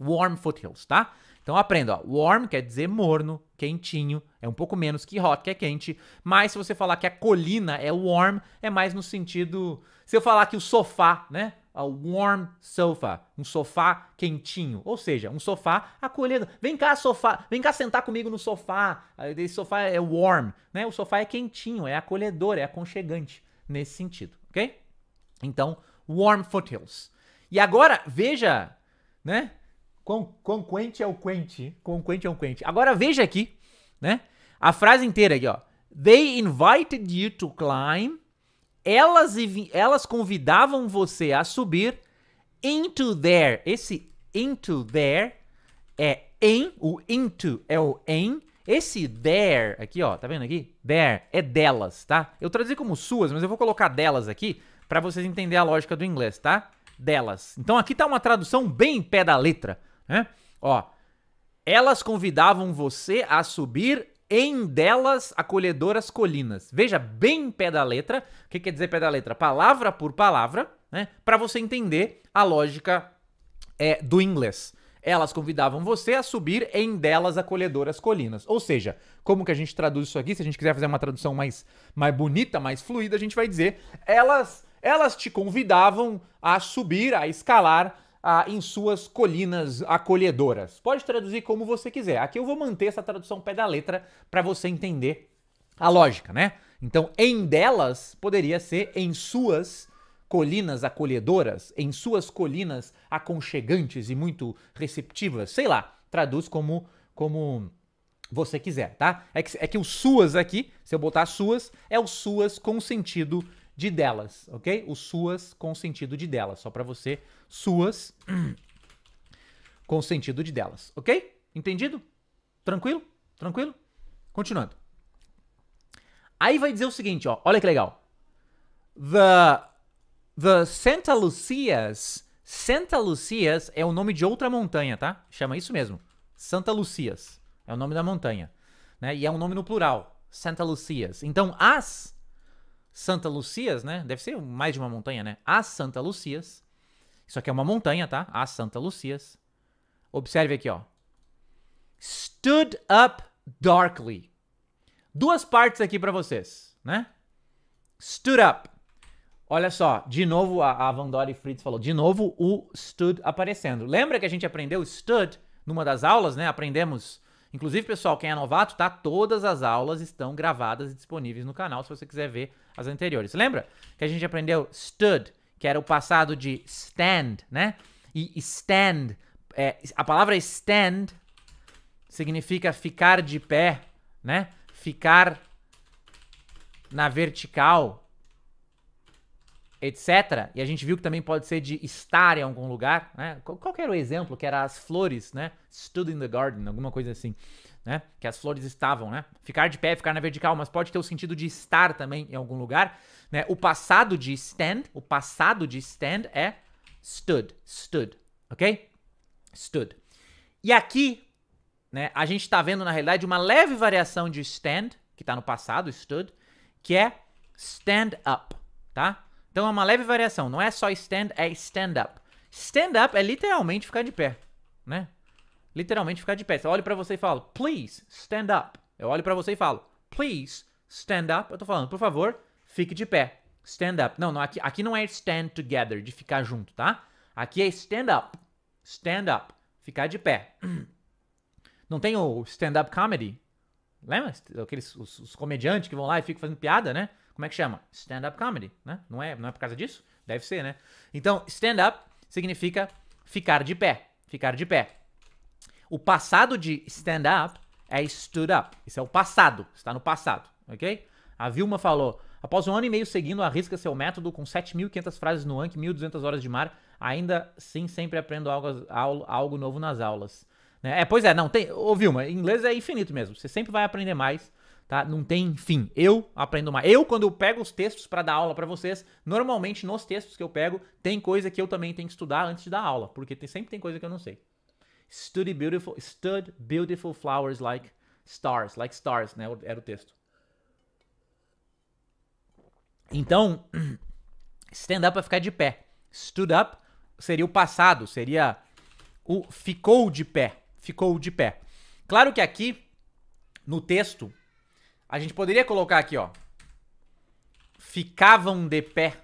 warm foothills, tá? Então aprenda, ó, warm quer dizer morno, quentinho, é um pouco menos que hot, que é quente, mas se você falar que a colina é warm, é mais no sentido, se eu falar que o sofá, né, a warm sofa, um sofá quentinho, ou seja, um sofá acolhendo. Vem cá, sofá, vem cá sentar comigo no sofá. Ah, esse sofá é warm, né? O sofá é quentinho, é acolhedor, é aconchegante nesse sentido, ok? Então, warm foothills. E agora, veja, né? Quão, quão quente é o quente, quão quente é o quente. Agora veja aqui, né? A frase inteira aqui, ó. They invited you to climb elas, elas convidavam você a subir into there. Esse into there é em, o into é o em. Esse there aqui, ó, tá vendo aqui? There é delas, tá? Eu traduzi como suas, mas eu vou colocar delas aqui para vocês entenderem a lógica do inglês, tá? Delas. Então aqui tá uma tradução bem pé da letra, né? Ó, elas convidavam você a subir em delas acolhedoras colinas. Veja bem pé da letra, o que quer dizer pé da letra? Palavra por palavra, né? Para você entender a lógica é, do inglês. Elas convidavam você a subir em delas acolhedoras colinas. Ou seja, como que a gente traduz isso aqui? Se a gente quiser fazer uma tradução mais, mais bonita, mais fluida, a gente vai dizer: elas, elas te convidavam a subir, a escalar ah, em suas colinas acolhedoras. Pode traduzir como você quiser. Aqui eu vou manter essa tradução pé da letra para você entender a lógica, né? Então, em delas poderia ser em suas colinas acolhedoras, em suas colinas aconchegantes e muito receptivas, sei lá, traduz como como você quiser, tá? É que, é que o suas aqui, se eu botar suas, é o suas com sentido de delas, ok? O suas com sentido de delas, só para você, suas com sentido de delas, ok? Entendido? Tranquilo? Tranquilo? Continuando. Aí vai dizer o seguinte, ó, olha que legal. The the Santa Lucias, Santa Lucias é o nome de outra montanha, tá? Chama isso mesmo. Santa Lucias é o nome da montanha, né? E é um nome no plural, Santa Lucias. Então, as Santa Lucias, né? Deve ser mais de uma montanha, né? A Santa Lucias. Isso aqui é uma montanha, tá? A Santa Lucias. Observe aqui, ó. Stood up darkly. Duas partes aqui para vocês, né? Stood up. Olha só, de novo a, a Vandori Fritz falou, de novo o stood aparecendo. Lembra que a gente aprendeu stood numa das aulas, né? Aprendemos Inclusive, pessoal, quem é novato, tá? Todas as aulas estão gravadas e disponíveis no canal se você quiser ver as anteriores. Lembra que a gente aprendeu stood, que era o passado de stand, né? E stand, é, a palavra stand significa ficar de pé, né? Ficar na vertical, etc. E a gente viu que também pode ser de estar em algum lugar, né? Qual que era o exemplo? Que era as flores, né? Stood in the garden, alguma coisa assim, né? Que as flores estavam, né? Ficar de pé, ficar na vertical, mas pode ter o sentido de estar também em algum lugar, né? O passado de stand, o passado de stand é stood, stood, ok? Stood. E aqui, né? A gente está vendo na realidade uma leve variação de stand, que está no passado, stood, que é stand up, tá? Então é uma leve variação. Não é só stand, é stand-up. Stand-up é literalmente ficar de pé, né? Literalmente ficar de pé. Eu olho para você e falo, please, stand up. Eu olho para você e falo, please, stand up. Eu tô falando, por favor, fique de pé. Stand up. Não, não aqui, aqui não é stand together, de ficar junto, tá? Aqui é stand up. Stand up. Ficar de pé. Não tem o stand-up comedy? Lembra? Aqueles os, os comediantes que vão lá e ficam fazendo piada, né? Como é que chama? Stand-up comedy, né? Não é, não é por causa disso? Deve ser, né? Então, stand-up significa ficar de pé. Ficar de pé. O passado de stand-up é stood up. Isso é o passado. Está no passado, ok? A Vilma falou: após um ano e meio seguindo, arrisca seu método com 7.500 frases no Anki, 1.200 horas de mar. Ainda sim, sempre aprendo algo, algo novo nas aulas. Né? É, pois é, não, tem. Ô, Vilma, inglês é infinito mesmo. Você sempre vai aprender mais tá? Não tem fim. Eu aprendo mais. Eu, quando eu pego os textos para dar aula para vocês, normalmente nos textos que eu pego, tem coisa que eu também tenho que estudar antes de dar aula, porque tem, sempre tem coisa que eu não sei. Study beautiful, stud beautiful flowers like stars, like stars, né? Era o texto. Então, stand up é ficar de pé. Stood up seria o passado, seria o ficou de pé, ficou de pé. Claro que aqui no texto a gente poderia colocar aqui, ó. Ficavam de pé,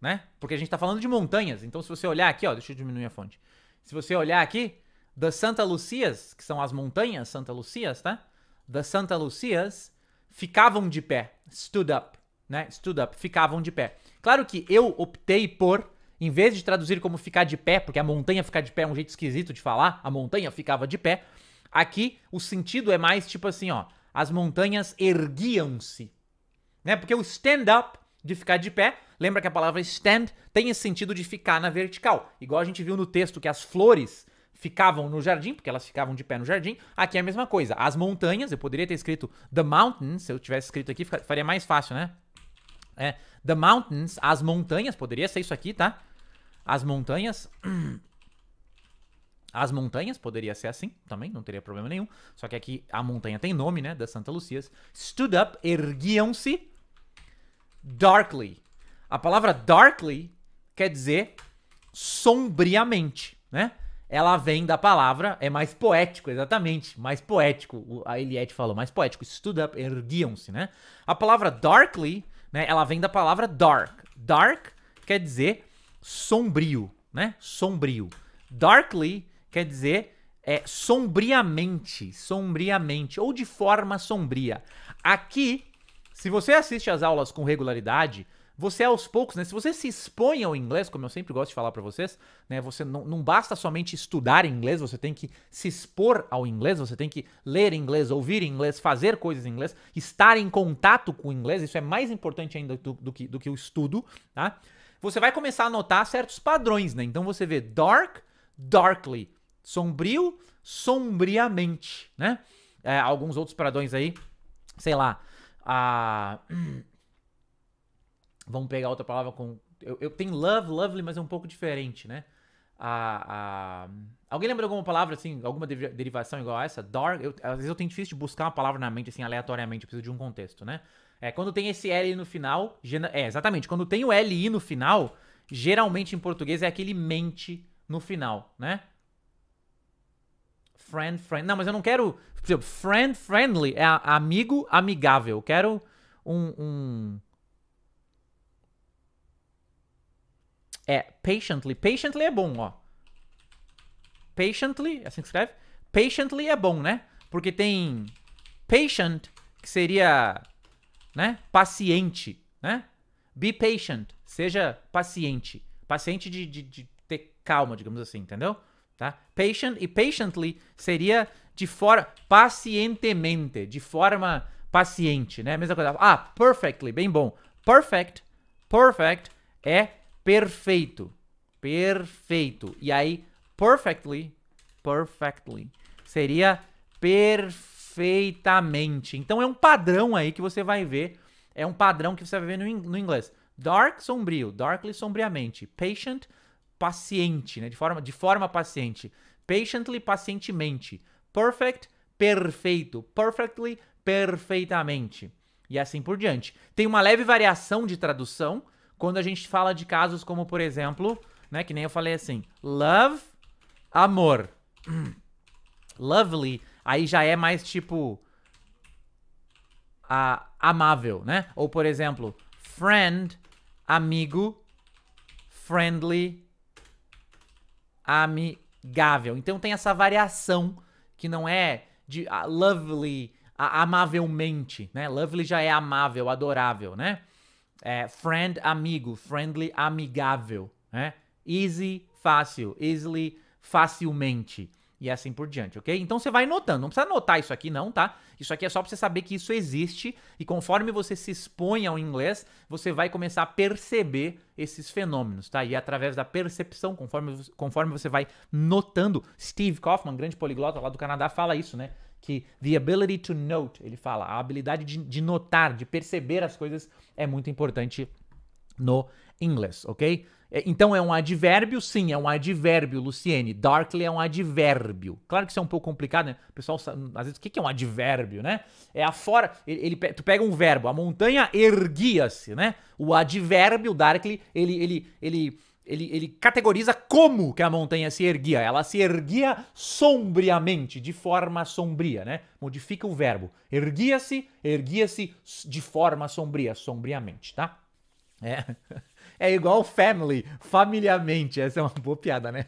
né? Porque a gente tá falando de montanhas. Então, se você olhar aqui, ó, deixa eu diminuir a fonte. Se você olhar aqui, das Santa Lucias, que são as montanhas Santa Lucias, tá? Das Santa Lucias ficavam de pé. Stood up, né? Stood up, ficavam de pé. Claro que eu optei por em vez de traduzir como ficar de pé, porque a montanha ficar de pé é um jeito esquisito de falar, a montanha ficava de pé. Aqui o sentido é mais tipo assim, ó, as montanhas erguiam-se. Né? Porque o stand-up, de ficar de pé, lembra que a palavra stand tem esse sentido de ficar na vertical. Igual a gente viu no texto que as flores ficavam no jardim, porque elas ficavam de pé no jardim. Aqui é a mesma coisa. As montanhas, eu poderia ter escrito the mountains, se eu tivesse escrito aqui, faria mais fácil, né? É, the mountains, as montanhas, poderia ser isso aqui, tá? As montanhas As montanhas poderia ser assim também, não teria problema nenhum. Só que aqui a montanha tem nome, né? da Santa Lucias. Stood up, erguiam-se. Darkly. A palavra darkly quer dizer sombriamente, né? Ela vem da palavra, é mais poético, exatamente, mais poético. A Eliette falou, mais poético. Stood up, erguiam-se, né? A palavra darkly, né? Ela vem da palavra dark. Dark quer dizer sombrio, né? Sombrio. Darkly quer dizer é, sombriamente, sombriamente, ou de forma sombria. Aqui, se você assiste às aulas com regularidade, você aos poucos, né? Se você se expõe ao inglês, como eu sempre gosto de falar para vocês, né? Você não, não basta somente estudar inglês, você tem que se expor ao inglês, você tem que ler inglês, ouvir inglês, fazer coisas em inglês, estar em contato com o inglês, isso é mais importante ainda do, do, que, do que o estudo, tá? Você vai começar a notar certos padrões, né? Então você vê dark, darkly, Sombrio, sombriamente, né? É, alguns outros pradões aí, sei lá, a... Vamos pegar outra palavra com... Eu, eu tenho love, lovely, mas é um pouco diferente, né? A, a... Alguém lembra alguma palavra, assim, alguma de derivação igual a essa? Dark? Eu, às vezes eu tenho difícil de buscar uma palavra na mente, assim, aleatoriamente, eu preciso de um contexto, né? É, quando tem esse L no final, é, exatamente, quando tem o LI no final, geralmente em português é aquele mente no final, né? friend, friend. Não, mas eu não quero. Por exemplo, friend friendly é amigo amigável. Eu quero um, um. É, patiently. Patiently é bom, ó. Patiently, é assim que escreve? Patiently é bom, né? Porque tem patient, que seria, né? Paciente, né? Be patient, seja paciente. Paciente de, de, de ter calma, digamos assim, entendeu? Tá? Patient e patiently seria de forma pacientemente, de forma paciente, né? Mesma coisa. Ah, perfectly, bem bom. Perfect, perfect é perfeito. Perfeito. E aí, perfectly, perfectly seria perfeitamente. Então é um padrão aí que você vai ver. É um padrão que você vai ver no, no inglês. Dark, sombrio. Darkly, sombriamente. Patient, paciente, né? De forma, de forma paciente. Patiently, pacientemente. Perfect, perfeito. Perfectly, perfeitamente. E assim por diante. Tem uma leve variação de tradução quando a gente fala de casos como, por exemplo, né? Que nem eu falei assim: love, amor. Lovely, aí já é mais tipo. A, amável, né? Ou, por exemplo, friend, amigo, friendly, amigável. Então tem essa variação que não é de uh, lovely, ah, amavelmente, né? Lovely já é amável, adorável, né? É, friend, amigo, friendly, amigável, né? Easy, fácil, easily, facilmente e assim por diante, ok? Então você vai notando, não precisa notar isso aqui não, tá? Isso aqui é só para você saber que isso existe e conforme você se expõe ao inglês, você vai começar a perceber esses fenômenos, tá? E é através da percepção, conforme, conforme você vai notando, Steve Kaufman, grande poliglota lá do Canadá, fala isso, né? Que the ability to note, ele fala, a habilidade de, de notar, de perceber as coisas é muito importante no inglês, ok? É, então é um advérbio? Sim, é um advérbio, Luciene. Darkly é um advérbio. Claro que isso é um pouco complicado, né? O pessoal sabe, às vezes, o que é um advérbio, né? É a fora, ele, ele, tu pega um verbo, a montanha erguia-se, né? O advérbio, Darkly, ele, ele, ele, ele, ele categoriza como que a montanha se erguia. Ela se erguia sombriamente, de forma sombria, né? Modifica o verbo. Erguia-se, erguia-se de forma sombria, sombriamente, tá? É... é igual family, familiarmente. Essa é uma boa piada, né?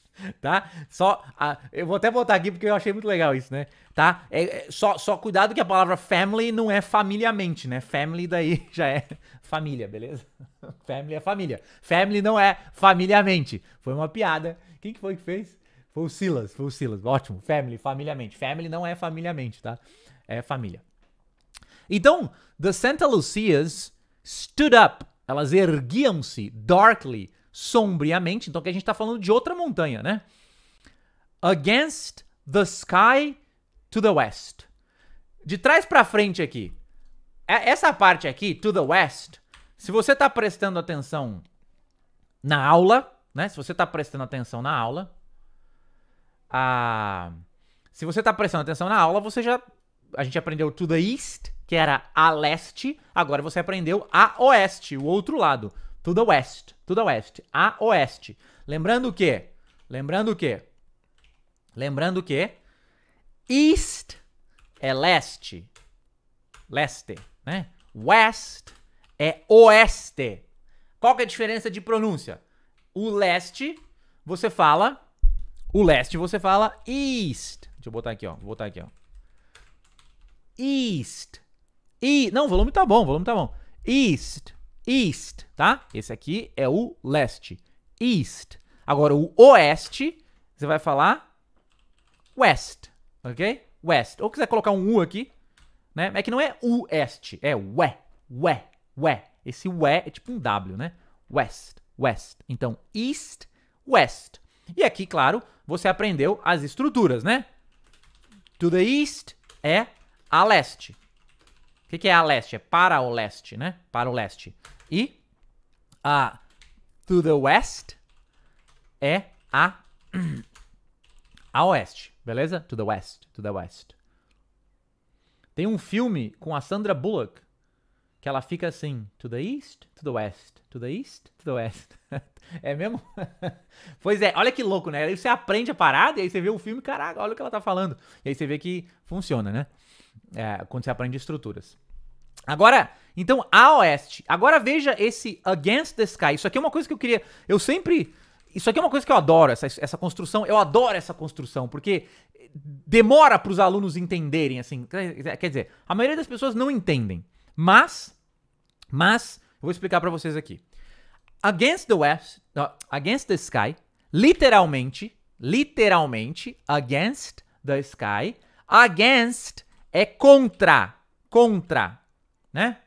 tá? Só. A, eu vou até voltar aqui porque eu achei muito legal isso, né? Tá? É, é, só, só cuidado que a palavra family não é familiamente, né? Family daí já é família, beleza? family é família. Family não é familiamente. Foi uma piada. Quem que foi que fez? Foi o Silas, foi o Silas. Ótimo. Family, familiamente. Family não é familiamente, tá? É família. Então, the Santa Lucias stood up elas erguiam-se darkly, sombriamente. Então, que a gente está falando de outra montanha, né? Against the sky to the west. De trás para frente aqui. É, essa parte aqui, to the west, se você está prestando atenção na aula, né? Se você está prestando atenção na aula, a... Ah, se você está prestando atenção na aula, você já a gente aprendeu to the east que era a leste, agora você aprendeu a oeste, o outro lado. To the west, to the west, a oeste. Lembrando que, lembrando que, lembrando que, east é leste, leste, né? West é oeste. Qual que é a diferença de pronúncia? O leste, você fala. O leste, você fala east. Deixa eu botar aqui, ó. Vou botar aqui, ó. East. E, não, o volume tá bom, o volume tá bom. East, east, tá? Esse aqui é o leste. East. Agora o oeste, você vai falar west, ok? West. Ou quiser colocar um U aqui, né? É que não é oeste, é ué, ué, ué. Esse ué é tipo um W, né? West, west. Então, east, west. E aqui, claro, você aprendeu as estruturas, né? To the east é a leste que, que é a leste? É para o leste, né? Para o leste. E a to the west é a a oeste, beleza? To the west, to the west. Tem um filme com a Sandra Bullock que ela fica assim, to the east, to the west, to the east, to the west. é mesmo? pois é, olha que louco, né? Aí você aprende a parada e aí você vê o filme, caraca, olha o que ela tá falando. E aí você vê que funciona, né? É, quando você aprende estruturas. Agora, então, a oeste. Agora veja esse Against the Sky. Isso aqui é uma coisa que eu queria. Eu sempre. Isso aqui é uma coisa que eu adoro, essa, essa construção. Eu adoro essa construção, porque demora para os alunos entenderem, assim. Quer dizer, a maioria das pessoas não entendem. Mas. Mas. Eu vou explicar para vocês aqui. Against the West. Uh, against the Sky. Literalmente. Literalmente. Against the Sky. Against é contra. Contra né?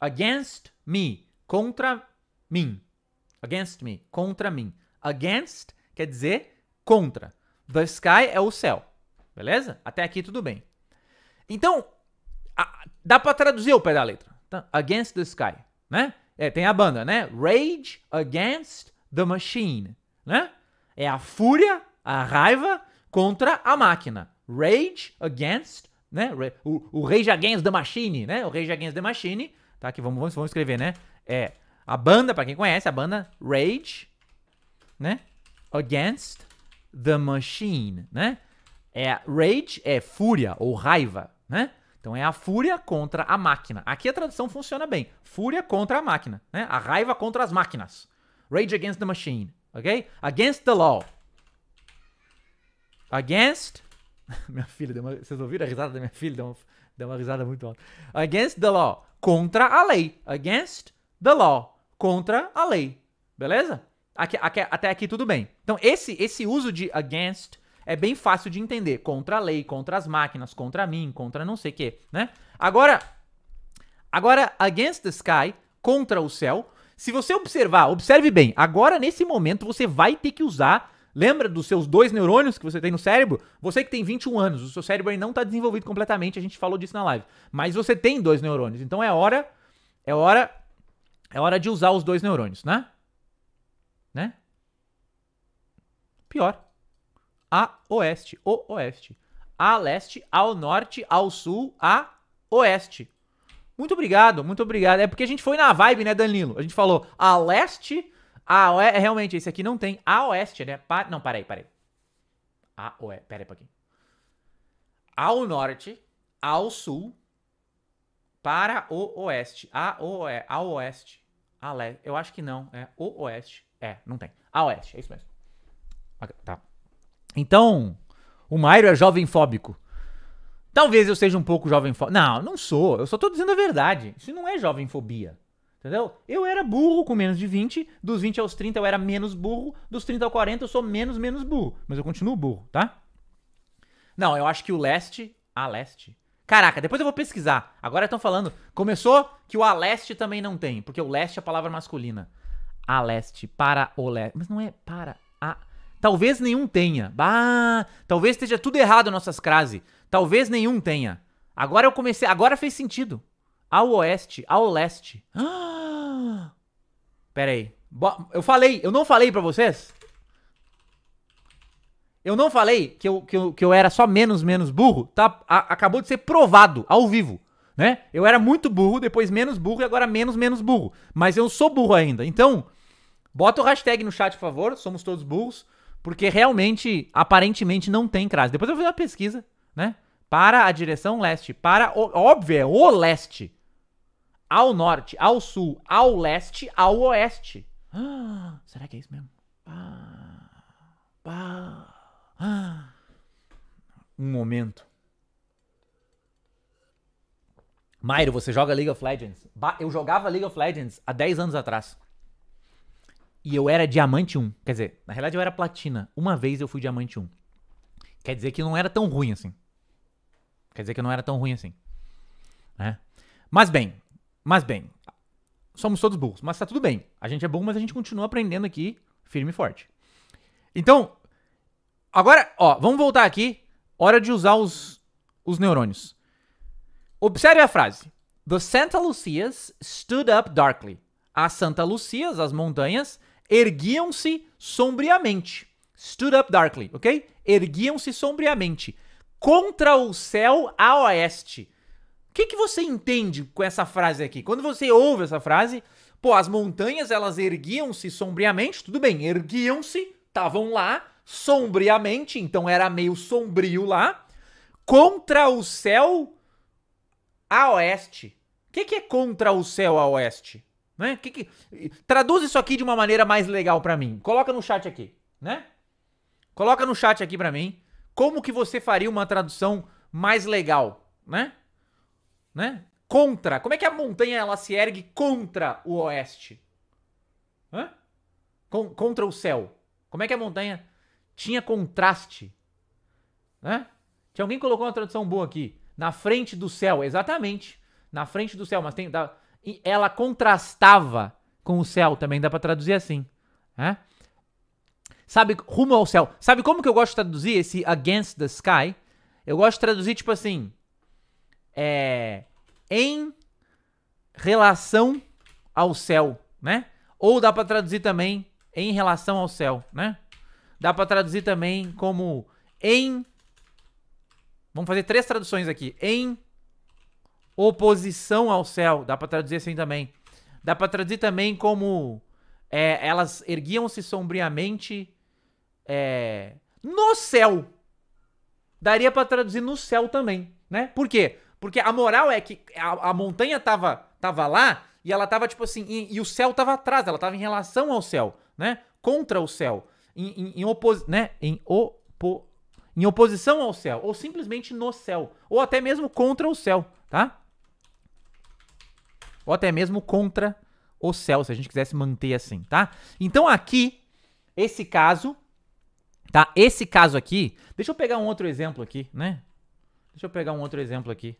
Against me, contra mim. Against me, contra mim. Against quer dizer contra. The sky é o céu. Beleza? Até aqui tudo bem. Então, a, dá para traduzir o pé da letra. Tá? Against the sky, né? É, tem a banda, né? Rage against the machine, né? É a fúria, a raiva contra a máquina. Rage against né? O, o Rage Against the Machine, né? O Rage Against the Machine, tá? Que vamos, vamos, vamos escrever, né? É a banda, para quem conhece, a banda Rage, né? Against the Machine, né? É rage é fúria ou raiva, né? Então é a fúria contra a máquina. Aqui a tradução funciona bem. Fúria contra a máquina, né? A raiva contra as máquinas. Rage against the machine, ok? Against the law. Against minha filha, uma, vocês ouviram a risada da minha filha? Deu uma, deu uma risada muito alta. Against the law. Contra a lei. Against the law. Contra a lei. Beleza? Aqui, aqui, até aqui tudo bem. Então, esse, esse uso de against é bem fácil de entender. Contra a lei, contra as máquinas, contra mim, contra não sei o quê, né? Agora, agora, against the sky, contra o céu. Se você observar, observe bem. Agora, nesse momento, você vai ter que usar Lembra dos seus dois neurônios que você tem no cérebro? Você que tem 21 anos, o seu cérebro ainda não está desenvolvido completamente, a gente falou disso na live. Mas você tem dois neurônios, então é hora, é hora, é hora de usar os dois neurônios, né? Né? Pior. A oeste, o oeste. A leste, ao norte, ao sul, a oeste. Muito obrigado, muito obrigado. É porque a gente foi na vibe, né, Danilo? A gente falou a leste, a Oeste, é, realmente, esse aqui não tem. A Oeste, né? Pa, não, peraí, peraí. A Oeste, peraí um pouquinho. Ao Norte, ao Sul, para o Oeste. A Oeste, ao Oeste. A leste. Eu acho que não, é o Oeste. É, não tem. A Oeste, é isso mesmo. Tá. Então, o Mairo é jovem fóbico. Talvez eu seja um pouco jovem fóbico. Não, não sou. Eu só tô dizendo a verdade. Isso não é jovem fobia. Entendeu? Eu era burro com menos de 20, dos 20 aos 30 eu era menos burro, dos 30 ao 40 eu sou menos, menos burro. Mas eu continuo burro, tá? Não, eu acho que o leste. A leste? Caraca, depois eu vou pesquisar. Agora estão falando. Começou que o a leste também não tem, porque o leste é a palavra masculina. A leste, para o leste. Mas não é para a. Talvez nenhum tenha. Bah, talvez esteja tudo errado nossas crases. Talvez nenhum tenha. Agora eu comecei. Agora fez sentido. Ao oeste, ao leste. Pera aí. eu falei, eu não falei para vocês? Eu não falei que eu, que eu, que eu era só menos, menos burro? Tá, a, acabou de ser provado ao vivo, né? Eu era muito burro, depois menos burro e agora menos, menos burro. Mas eu sou burro ainda. Então, bota o hashtag no chat, por favor. Somos todos burros. Porque realmente, aparentemente, não tem crase. Depois eu vou fazer uma pesquisa, né? Para a direção leste. Para, o, óbvio, é o leste ao norte, ao sul, ao leste, ao oeste. Ah, será que é isso mesmo? ah. Um momento. Mairo, você joga League of Legends? eu jogava League of Legends há 10 anos atrás. E eu era diamante 1. Quer dizer, na realidade eu era platina. Uma vez eu fui diamante 1. Quer dizer que não era tão ruim assim. Quer dizer que não era tão ruim assim. Né? Mas bem, mas bem, somos todos burros, mas tá tudo bem. A gente é burro, mas a gente continua aprendendo aqui, firme e forte. Então, agora, ó, vamos voltar aqui. Hora de usar os, os neurônios. Observe a frase. The Santa Lucias stood up darkly. As Santa Lucias, as montanhas, erguiam-se sombriamente. Stood up darkly, ok? Erguiam-se sombriamente. Contra o céu a oeste que, que você entende com essa frase aqui? Quando você ouve essa frase, pô, as montanhas elas erguiam-se sombriamente, tudo bem, erguiam-se, estavam lá, sombriamente, então era meio sombrio lá, contra o céu a oeste. O que, que é contra o céu a oeste? Né? Que que... Traduz isso aqui de uma maneira mais legal para mim. Coloca no chat aqui, né? Coloca no chat aqui para mim como que você faria uma tradução mais legal, né? né? Contra. Como é que a montanha ela se ergue contra o oeste? Hã? contra o céu. Como é que a montanha tinha contraste? Né? Tinha alguém que colocou uma tradução boa aqui. Na frente do céu, exatamente. Na frente do céu, mas tem. Dá, ela contrastava com o céu também, dá para traduzir assim. Né? Sabe, rumo ao céu. Sabe como que eu gosto de traduzir esse against the sky? Eu gosto de traduzir tipo assim é, em relação ao céu, né? Ou dá para traduzir também em relação ao céu, né? Dá para traduzir também como em Vamos fazer três traduções aqui. Em oposição ao céu, dá para traduzir assim também. Dá para traduzir também como é, elas erguiam-se sombriamente é, no céu. Daria para traduzir no céu também, né? Por quê? Porque a moral é que a, a montanha tava, tava lá e ela tava, tipo assim, e, e, o céu tava atrás, ela tava em relação ao céu, né? Contra o céu. Em, em, em opos, né? Em opo, em oposição ao céu, ou simplesmente no céu, ou até mesmo contra o céu, tá? Ou até mesmo contra o céu, se a gente quisesse manter assim, tá? Então aqui, esse caso, tá? Esse caso aqui, deixa eu pegar um outro exemplo aqui, né? Deixa eu pegar um outro exemplo aqui.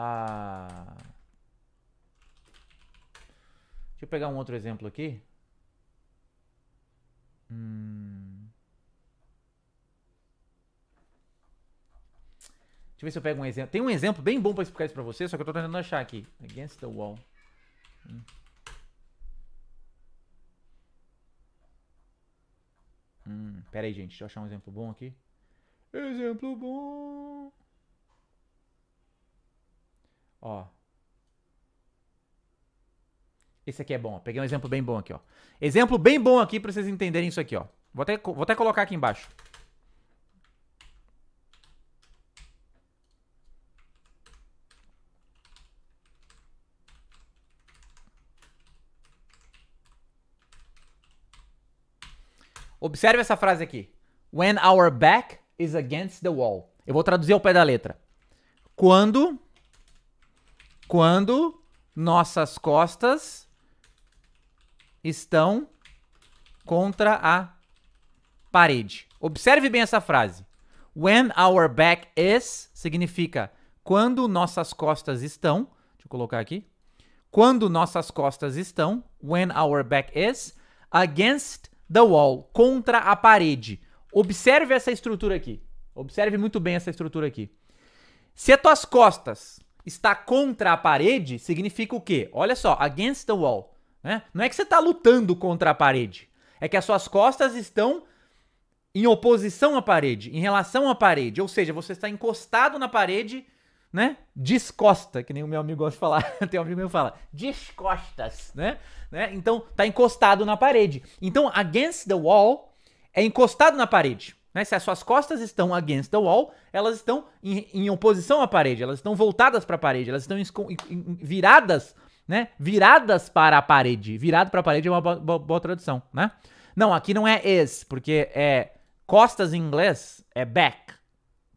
a... Deixa eu pegar um outro exemplo aqui. Hum... Deixa eu ver se eu pego um exemplo. Tem um exemplo bem bom para explicar isso para você, só que eu tô tentando achar aqui. Against the wall. Hum. Hum, pera aí, gente. Deixa eu achar um exemplo bom aqui. Exemplo bom. Ó. Esse aqui é bom. Ó. Peguei um exemplo bem bom aqui, ó. Exemplo bem bom aqui pra vocês entenderem isso aqui, ó. Vou até, vou até colocar aqui embaixo. Observe essa frase aqui. When our back is against the wall. Eu vou traduzir ao pé da letra. Quando quando nossas costas estão contra a parede. Observe bem essa frase. When our back is significa quando nossas costas estão. Deixa eu colocar aqui. Quando nossas costas estão, when our back is against the wall, contra a parede. Observe essa estrutura aqui. Observe muito bem essa estrutura aqui. Se as tuas costas está contra a parede significa o quê? Olha só, against the wall. Né? Não é que você está lutando contra a parede. É que as suas costas estão em oposição à parede, em relação à parede. Ou seja, você está encostado na parede, né? Descosta, que nem o meu amigo gosta de falar. Tem um amigo meu que fala, descostas, né? né? Então, está encostado na parede. Então, against the wall é encostado na parede. Né? Se as suas costas estão against the wall, elas estão em, em oposição à parede, elas estão voltadas para a parede, elas estão em, em, viradas, né? Viradas para a parede. Virado para a parede é uma boa, boa, boa, tradução, né? Não, aqui não é is, porque é costas em inglês é back.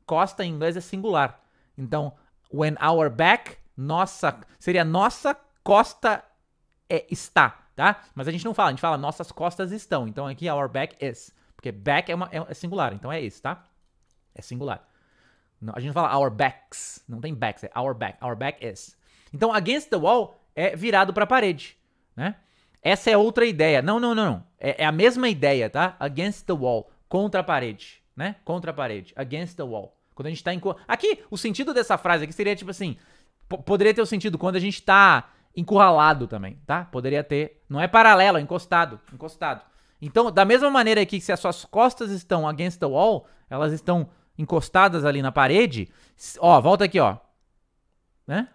Costa em inglês é singular. Então, when our back, nossa, seria nossa costa é, está, tá? Mas a gente não fala, a gente fala nossas costas estão. Então aqui our back is. Porque back é, uma, é, é, singular, então é esse, tá? É singular. Não, a gente não fala our backs, não tem backs, é our back, our back is. Então against the wall é virado para a parede, né? Essa é outra ideia. Não, não, não, não. É, é a mesma ideia, tá? Against the wall, contra a parede, né? Contra a parede, against the wall. Quando a gente tá em Aqui, o sentido dessa frase aqui seria tipo assim, poderia ter o sentido quando a gente tá encurralado também, tá? Poderia ter, não é paralelo, é encostado, encostado. Então, da mesma maneira que se as suas costas estão against the wall, elas estão encostadas ali na parede, ó, volta aqui, ó. Né?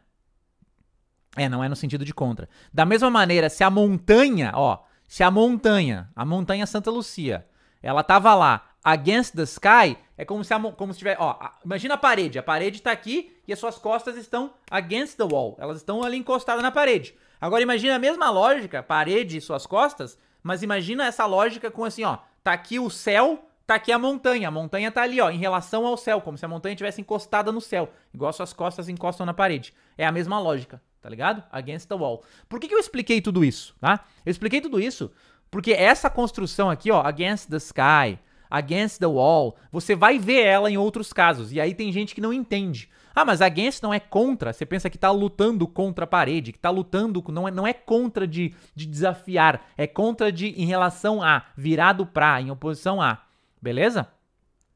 É, não é no sentido de contra. Da mesma maneira, se a montanha, ó, se a montanha, a montanha Santa Lucia, ela tava lá, against the sky, é como se, a, como se tiver, ó, a, imagina a parede, a parede tá aqui e as suas costas estão against the wall, elas estão ali encostadas na parede. Agora imagina a mesma lógica, parede e suas costas, mas imagina essa lógica com assim, ó, tá aqui o céu, tá aqui a montanha. A montanha tá ali, ó, em relação ao céu, como se a montanha tivesse encostada no céu, igual suas costas encostam na parede. É a mesma lógica, tá ligado? Against the wall. Por que, que eu expliquei tudo isso, tá? Eu expliquei tudo isso porque essa construção aqui, ó, against the sky, against the wall, você vai ver ela em outros casos. E aí tem gente que não entende. Ah, mas a against não é contra. Você pensa que tá lutando contra a parede, que tá lutando, não é, não é contra de, de desafiar, é contra de em relação a, virado pra, em oposição a. Beleza?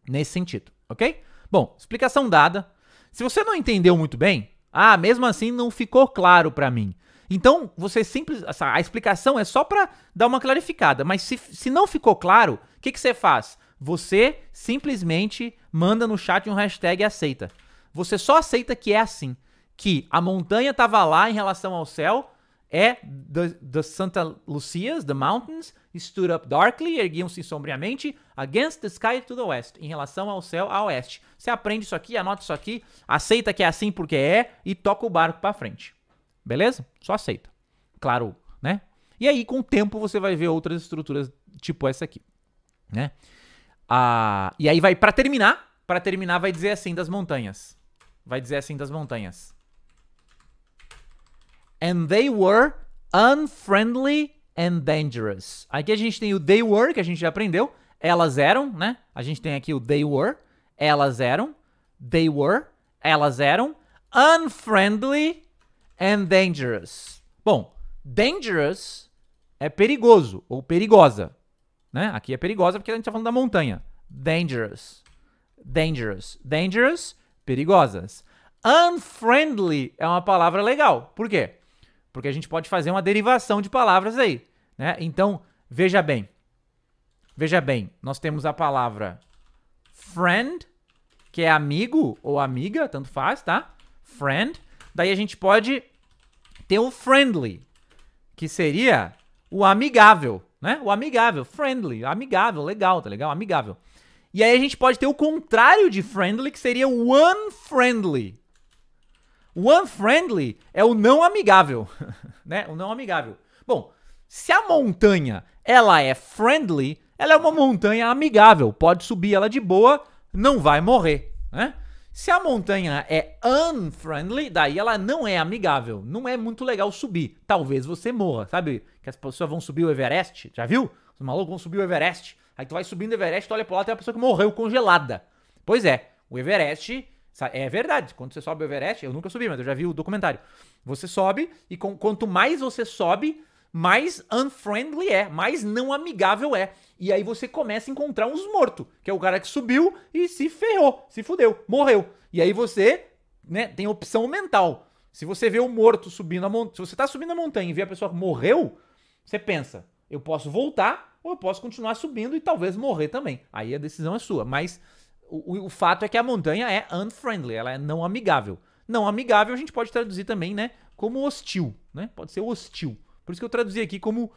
Nesse sentido, ok? Bom, explicação dada. Se você não entendeu muito bem, ah, mesmo assim não ficou claro para mim. Então, você simples, a explicação é só para dar uma clarificada, mas se, se não ficou claro, o que, que você faz? Você simplesmente manda no chat um hashtag aceita. Você só aceita que é assim. Que a montanha estava lá em relação ao céu, é the, Santa Lucias, the mountains, stood up darkly, erguiam-se sombriamente, against the sky to the west, em relação ao céu a oeste. Você aprende isso aqui, anota isso aqui, aceita que é assim porque é e toca o barco para frente. Beleza? Só aceita. Claro, né? E aí, com o tempo, você vai ver outras estruturas tipo essa aqui, né? Ah, e aí vai para terminar, para terminar vai dizer assim das montanhas vai dizer assim das montanhas. And they were unfriendly and dangerous. Aqui a gente tem o they were, que a gente já aprendeu. Elas eram, né? A gente tem aqui o they were, elas eram, they were, elas eram, unfriendly and dangerous. Bom, dangerous é perigoso ou perigosa, né? Aqui é perigosa porque a gente tá falando da montanha. Dangerous, dangerous, dangerous perigosas. Unfriendly é uma palavra legal. Por quê? Porque a gente pode fazer uma derivação de palavras aí, né? Então, veja bem. Veja bem, nós temos a palavra friend, que é amigo ou amiga, tanto faz, tá? Friend. Daí a gente pode ter o friendly, que seria o amigável, né? O amigável, friendly, amigável, legal, tá legal? Amigável. E aí a gente pode ter o contrário de friendly, que seria o unfriendly. O unfriendly é o não amigável, né? O não amigável. Bom, se a montanha ela é friendly, ela é uma montanha amigável, pode subir ela de boa, não vai morrer, né? Se a montanha é unfriendly, daí ela não é amigável, não é muito legal subir. Talvez você morra, sabe? Que as pessoas vão subir o Everest, já viu? Os malucos vão subir o Everest. Aí tu vai subindo o Everest, tu olha pro lado, tem uma pessoa que morreu congelada. Pois é, o Everest. É verdade, quando você sobe o Everest, eu nunca subi, mas eu já vi o documentário. Você sobe e com, quanto mais você sobe, mais unfriendly é, mais não amigável é. E aí você começa a encontrar uns mortos, que é o cara que subiu e se ferrou, se fudeu, morreu. E aí você, né, tem opção mental. Se você vê o morto subindo a montanha, se você tá subindo a montanha e vê a pessoa que morreu, você pensa, eu posso voltar ou eu posso continuar subindo e talvez morrer também. Aí a decisão é sua. Mas o, o fato é que a montanha é unfriendly, ela é não amigável. Não amigável a gente pode traduzir também, né? Como hostil, né? Pode ser hostil. Por isso que eu traduzi aqui como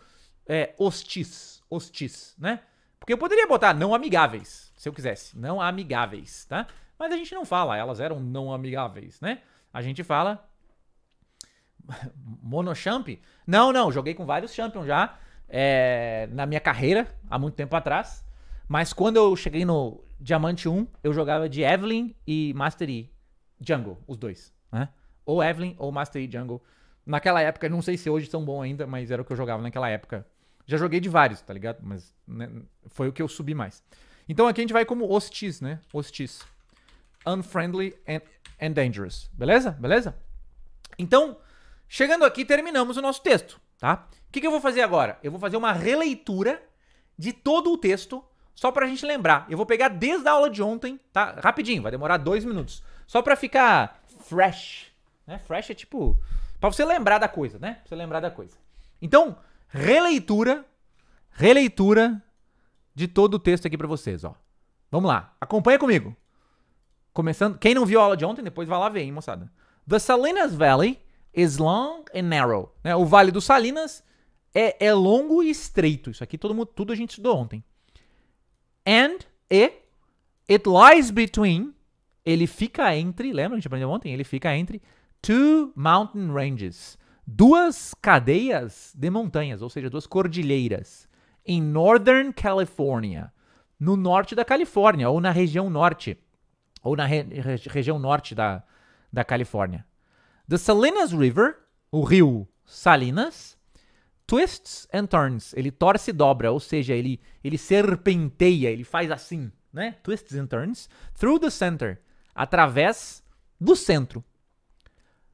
é, hostis, hostis, né? Porque eu poderia botar não amigáveis, se eu quisesse. Não amigáveis, tá? Mas a gente não fala, elas eram não amigáveis, né? A gente fala monochamp. Não, não, joguei com vários champions já é, na minha carreira, há muito tempo atrás. Mas quando eu cheguei no Diamante 1, eu jogava de Evelyn e Mastery Jungle, os dois, né? Ou Evelyn ou Mastery Jungle. Naquela época, não sei se hoje são bons ainda, mas era o que eu jogava naquela época. Já joguei de vários, tá ligado? Mas né, foi o que eu subi mais. Então aqui a gente vai como hostis, né? Hostis. Unfriendly and, and dangerous. Beleza? Beleza? Então, chegando aqui, terminamos o nosso texto tá? O que, que eu vou fazer agora? Eu vou fazer uma releitura de todo o texto, só pra gente lembrar. Eu vou pegar desde a aula de ontem, tá? Rapidinho, vai demorar dois minutos. Só pra ficar fresh, né? Fresh é tipo... Pra você lembrar da coisa, né? Pra você lembrar da coisa. Então, releitura, releitura de todo o texto aqui pra vocês, ó. Vamos lá, acompanha comigo. Começando, quem não viu a aula de ontem, depois vai lá ver, hein, moçada. The Salinas Valley is long and narrow. Né? O Vale do Salinas é, é longo e estreito. Isso aqui todo mundo, tudo a gente estudou ontem. And, e, it lies between, ele fica entre, lembra, a gente aprendeu ontem? Ele fica entre two mountain ranges, duas cadeias de montanhas, ou seja, duas cordilheiras, em Northern California, no norte da Califórnia, ou na região norte, ou na re região norte da, da Califórnia. The Salinas River, o rio Salinas, twists and turns. Ele torce e dobra, ou seja, ele, ele serpenteia, ele faz assim, né? Twists and turns. Through the center. Através do centro.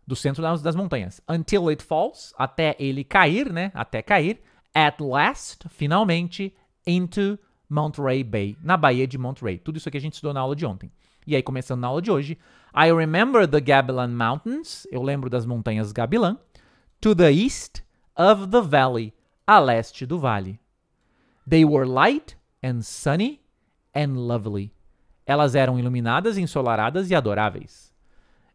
Do centro das, das montanhas. Until it falls. Até ele cair, né? Até cair. At last, finalmente, into Monterey Bay, na Baía de Monterey. Tudo isso aqui a gente estudou na aula de ontem. E aí, começando na aula de hoje, I remember the Gabilan Mountains, eu lembro das montanhas Gabilan, to the east of the valley, a leste do vale. They were light and sunny and lovely. Elas eram iluminadas, ensolaradas e adoráveis.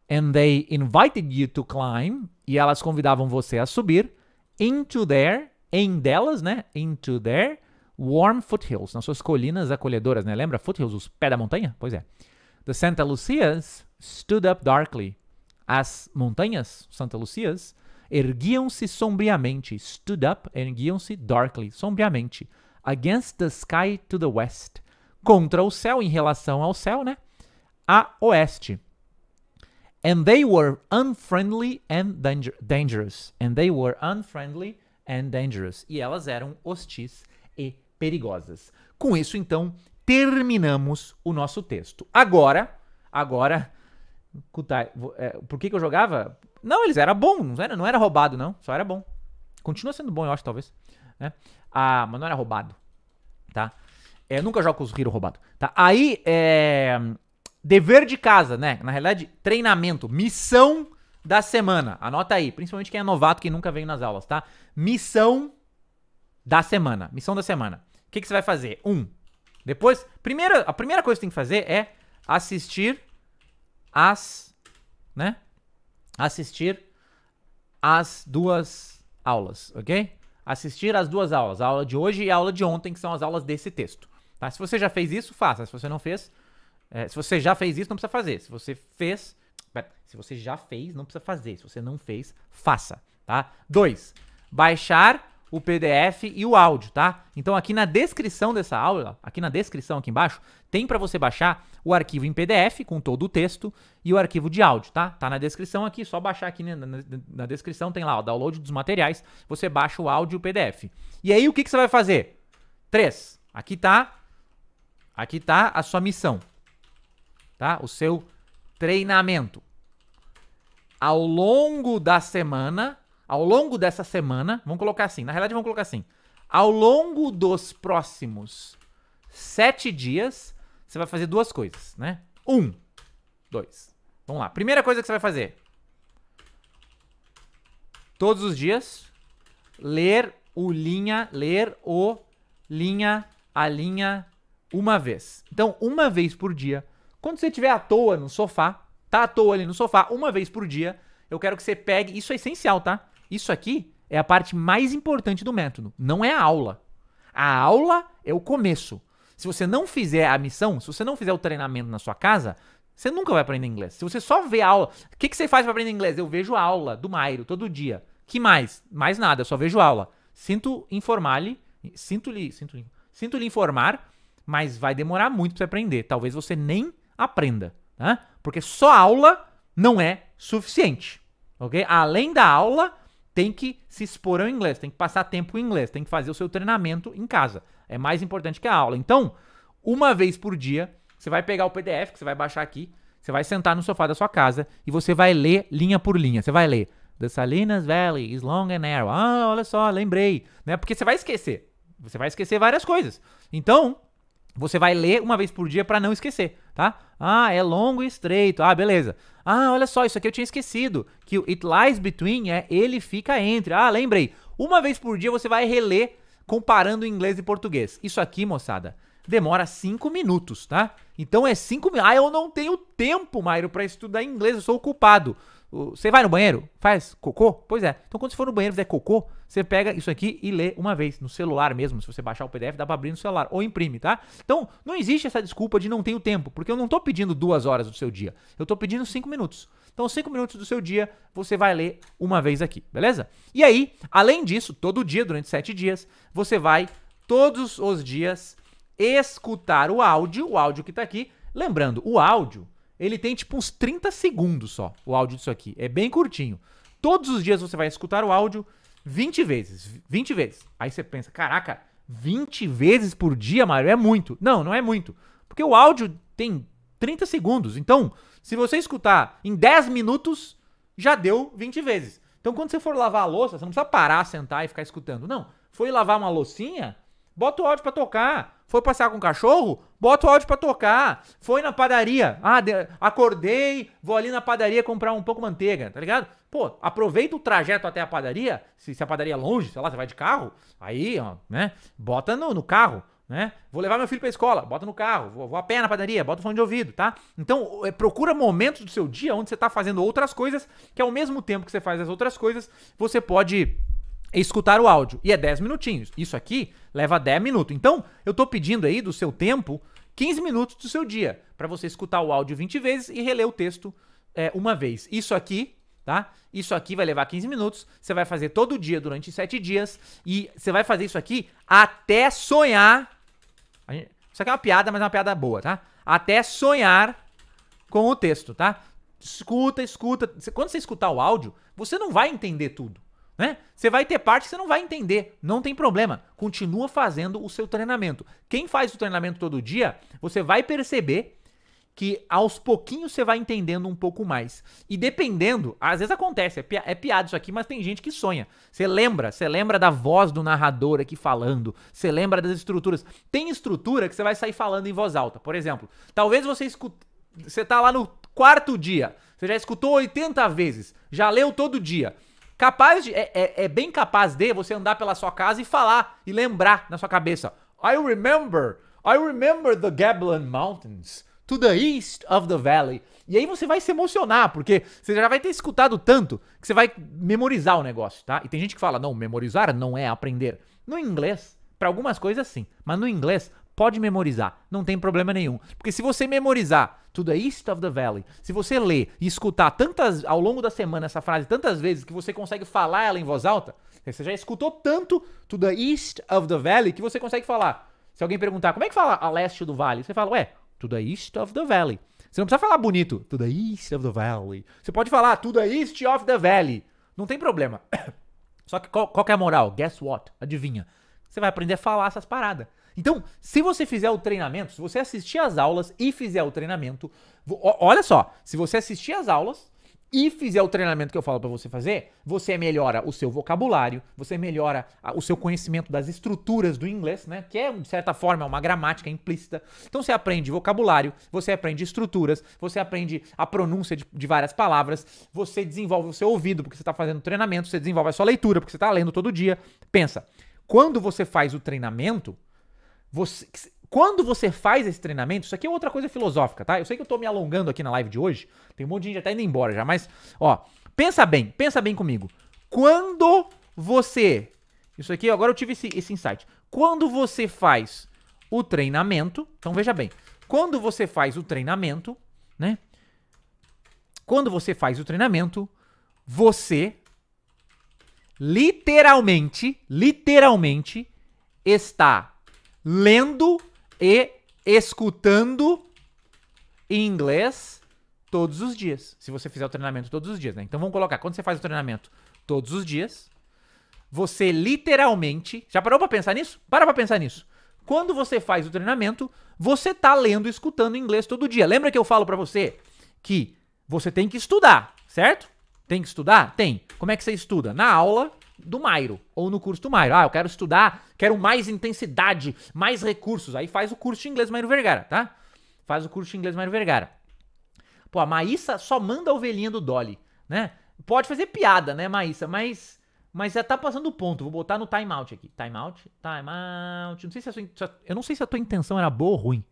And they invited you to climb, e elas convidavam você a subir into their, em delas, né? Into their warm foothills, nas suas colinas acolhedoras, né? Lembra foothills, os pés da montanha? Pois é. The Santa Lucias stood up darkly. As montanhas Santa Lucias erguiam-se sombriamente. Stood up, erguiam-se darkly, sombriamente. Against the sky to the west. Contra o céu, em relação ao céu, né? A oeste. And they were unfriendly and danger dangerous. And they were unfriendly and dangerous. E elas eram hostis e perigosas. Com isso, então, terminamos o nosso texto. Agora, agora, é, por que, que eu jogava? Não, eles era bom, não era, não era roubado, não, só era bom. Continua sendo bom, eu acho, talvez. Né? Ah, mas não era roubado, tá? É, nunca jogo com os Hero roubado, tá? Aí, é, dever de casa, né? Na realidade, treinamento, missão da semana. Anota aí, principalmente quem é novato, quem nunca veio nas aulas, tá? Missão da semana, missão da semana. O que, que você vai fazer? Um, depois, primeira, a primeira coisa que tem que fazer é assistir as, né? Assistir as duas aulas, ok? Assistir as duas aulas, a aula de hoje e a aula de ontem, que são as aulas desse texto. Tá? Se você já fez isso, faça. Se você não fez, é, se você já fez isso, não precisa fazer. Se você fez, se você já fez, não precisa fazer. Se você não fez, faça, tá? Dois, baixar o PDF e o áudio, tá? Então aqui na descrição dessa aula, aqui na descrição aqui embaixo, tem para você baixar o arquivo em PDF com todo o texto e o arquivo de áudio, tá? Tá na descrição aqui, só baixar aqui né? na, na, na descrição, tem lá o download dos materiais, você baixa o áudio e o PDF. E aí o que, que você vai fazer? Três. Aqui tá, aqui tá a sua missão, tá? O seu treinamento. Ao longo da semana, ao longo dessa semana, vamos colocar assim, na realidade vamos colocar assim, ao longo dos próximos sete dias, você vai fazer duas coisas, né? Um, dois. Vamos lá. Primeira coisa que você vai fazer. Todos os dias, ler o linha, ler o linha a linha uma vez. Então, uma vez por dia. Quando você estiver à toa no sofá, tá à toa ali no sofá, uma vez por dia, eu quero que você pegue. Isso é essencial, tá? Isso aqui é a parte mais importante do método, não é a aula. A aula é o começo. Se você não fizer a missão, se você não fizer o treinamento na sua casa, você nunca vai aprender inglês. Se você só vê a aula. O que, que você faz para aprender inglês? Eu vejo aula do Mairo todo dia. Que mais? Mais nada, eu só vejo aula. Sinto informar-lhe. Sinto-lhe. Sinto-lhe sinto informar, mas vai demorar muito para você aprender. Talvez você nem aprenda. Né? Porque só aula não é suficiente. ok? Além da aula, tem que se expor ao inglês, tem que passar tempo em inglês, tem que fazer o seu treinamento em casa. É mais importante que a aula. Então, uma vez por dia, você vai pegar o PDF que você vai baixar aqui, você vai sentar no sofá da sua casa e você vai ler linha por linha. Você vai ler The Salinas Valley is long and narrow. Ah, olha só, lembrei, né? Porque você vai esquecer. Você vai esquecer várias coisas. Então, você vai ler uma vez por dia para não esquecer, tá? Ah, é longo e estreito. Ah, beleza. Ah, olha só, isso aqui eu tinha esquecido. Que o it lies between é ele fica entre. Ah, lembrei. Uma vez por dia você vai reler comparando inglês e português. Isso aqui, moçada, demora 5 minutos, tá? Então é 5 minutos. Ah, eu não tenho tempo, Mairo, para estudar inglês, eu sou ocupado. Você vai no banheiro? Faz cocô? Pois é. Então, quando você for no banheiro e fizer cocô, você pega isso aqui e lê uma vez. No celular mesmo. Se você baixar o PDF, dá pra abrir no celular. Ou imprime, tá? Então, não existe essa desculpa de não tenho tempo. Porque eu não tô pedindo duas horas do seu dia. Eu tô pedindo cinco minutos. Então, cinco minutos do seu dia, você vai ler uma vez aqui, beleza? E aí, além disso, todo dia, durante sete dias, você vai, todos os dias, escutar o áudio, o áudio que tá aqui. Lembrando, o áudio ele tem tipo uns 30 segundos só, o áudio disso aqui. É bem curtinho. Todos os dias você vai escutar o áudio 20 vezes. 20 vezes. Aí você pensa, caraca, 20 vezes por dia, Mário, é muito. Não, não é muito. Porque o áudio tem 30 segundos. Então, se você escutar em 10 minutos, já deu 20 vezes. Então, quando você for lavar a louça, você não precisa parar, sentar e ficar escutando. Não. Foi lavar uma loucinha, bota o áudio para tocar. Foi passear com o cachorro? Bota o áudio pra tocar. Foi na padaria. Ah, de... acordei, vou ali na padaria comprar um pouco de manteiga, tá ligado? Pô, aproveita o trajeto até a padaria. Se, se a padaria é longe, sei lá, você vai de carro, aí, ó, né? Bota no, no carro. Né? Vou levar meu filho pra escola, bota no carro, vou, vou a pé na padaria, bota o fone de ouvido, tá? Então, é, procura momentos do seu dia onde você tá fazendo outras coisas, que ao mesmo tempo que você faz as outras coisas, você pode escutar o áudio. E é 10 minutinhos. Isso aqui leva 10 minutos. Então, eu estou pedindo aí do seu tempo 15 minutos do seu dia para você escutar o áudio 20 vezes e reler o texto é, uma vez. Isso aqui tá? Isso aqui vai levar 15 minutos, você vai fazer todo dia durante 7 dias e você vai fazer isso aqui até sonhar. isso aqui é uma piada, mas é uma piada boa, tá? Até sonhar com o texto, tá? Escuta, escuta. Quando você escutar o áudio, você não vai entender tudo né? Você vai ter parte que você não vai entender, não tem problema. Continua fazendo o seu treinamento. Quem faz o treinamento todo dia, você vai perceber que aos pouquinhos você vai entendendo um pouco mais. E dependendo, às vezes acontece, é, pi é piada isso aqui, mas tem gente que sonha. Você lembra, você lembra da voz do narrador aqui falando, você lembra das estruturas. Tem estrutura que você vai sair falando em voz alta. Por exemplo, talvez você escute. Você tá lá no quarto dia, você já escutou 80 vezes, já leu todo dia. Capaz de. É, é, é, bem capaz de você andar pela sua casa e falar e lembrar na sua cabeça. I remember. I remember the Gablin Mountains to the east of the valley. E aí você vai se emocionar, porque você já vai ter escutado tanto que você vai memorizar o negócio, tá? E tem gente que fala, não, memorizar não é aprender. No inglês, para algumas coisas sim, mas no inglês, Pode memorizar, não tem problema nenhum. Porque se você memorizar to the é east of the valley, se você ler e escutar tantas ao longo da semana essa frase tantas vezes que você consegue falar ela em voz alta, você já escutou tanto to the é east of the valley que você consegue falar. Se alguém perguntar como é que fala a leste do vale, você fala, ué, to the é east of the valley. Você não precisa falar bonito, to the east of the valley. Você pode falar to the east of the valley. Não tem problema. Só que qual, qual que é a moral? Guess what? Adivinha. Você vai aprender a falar essas paradas. Então, se você fizer o treinamento, se você assistir às aulas e fizer o treinamento, olha só, se você assistir às aulas e fizer o treinamento que eu falo para você fazer, você melhora o seu vocabulário, você melhora o seu conhecimento das estruturas do inglês, né? Que é, de certa forma, uma gramática implícita. Então você aprende vocabulário, você aprende estruturas, você aprende a pronúncia de, de várias palavras, você desenvolve o seu ouvido porque você está fazendo treinamento, você desenvolve a sua leitura porque você está lendo todo dia. Pensa, quando você faz o treinamento, você, quando você faz esse treinamento, isso aqui é outra coisa filosófica, tá? Eu sei que eu tô me alongando aqui na live de hoje, tem um monte de gente até indo embora já, mas, ó, pensa bem, pensa bem comigo. Quando você. Isso aqui, agora eu tive esse, esse insight. Quando você faz o treinamento, então veja bem, quando você faz o treinamento, né? Quando você faz o treinamento, você literalmente, literalmente está lendo e escutando em inglês todos os dias. Se você fizer o treinamento todos os dias, né? Então vamos colocar, quando você faz o treinamento todos os dias, você literalmente. Já parou pra pensar nisso? Para pra pensar nisso. Quando você faz o treinamento, você tá lendo e escutando inglês todo dia. Lembra que eu falo para você que você tem que estudar, certo? Tem que estudar? Tem. Como é que você estuda? Na aula, do Mairo, ou no curso do Mairo. Ah, eu quero estudar, quero mais intensidade, mais recursos. Aí faz o curso de inglês Mairo Vergara, tá? Faz o curso de inglês Mairo Vergara. Pô, a Maísa só manda a ovelhinha do Dolly, né? Pode fazer piada, né, Maísa? Mas, mas já tá passando o ponto. Vou botar no timeout aqui. Timeout, timeout. Não sei se a sua, eu não sei se a tua intenção era boa ou ruim.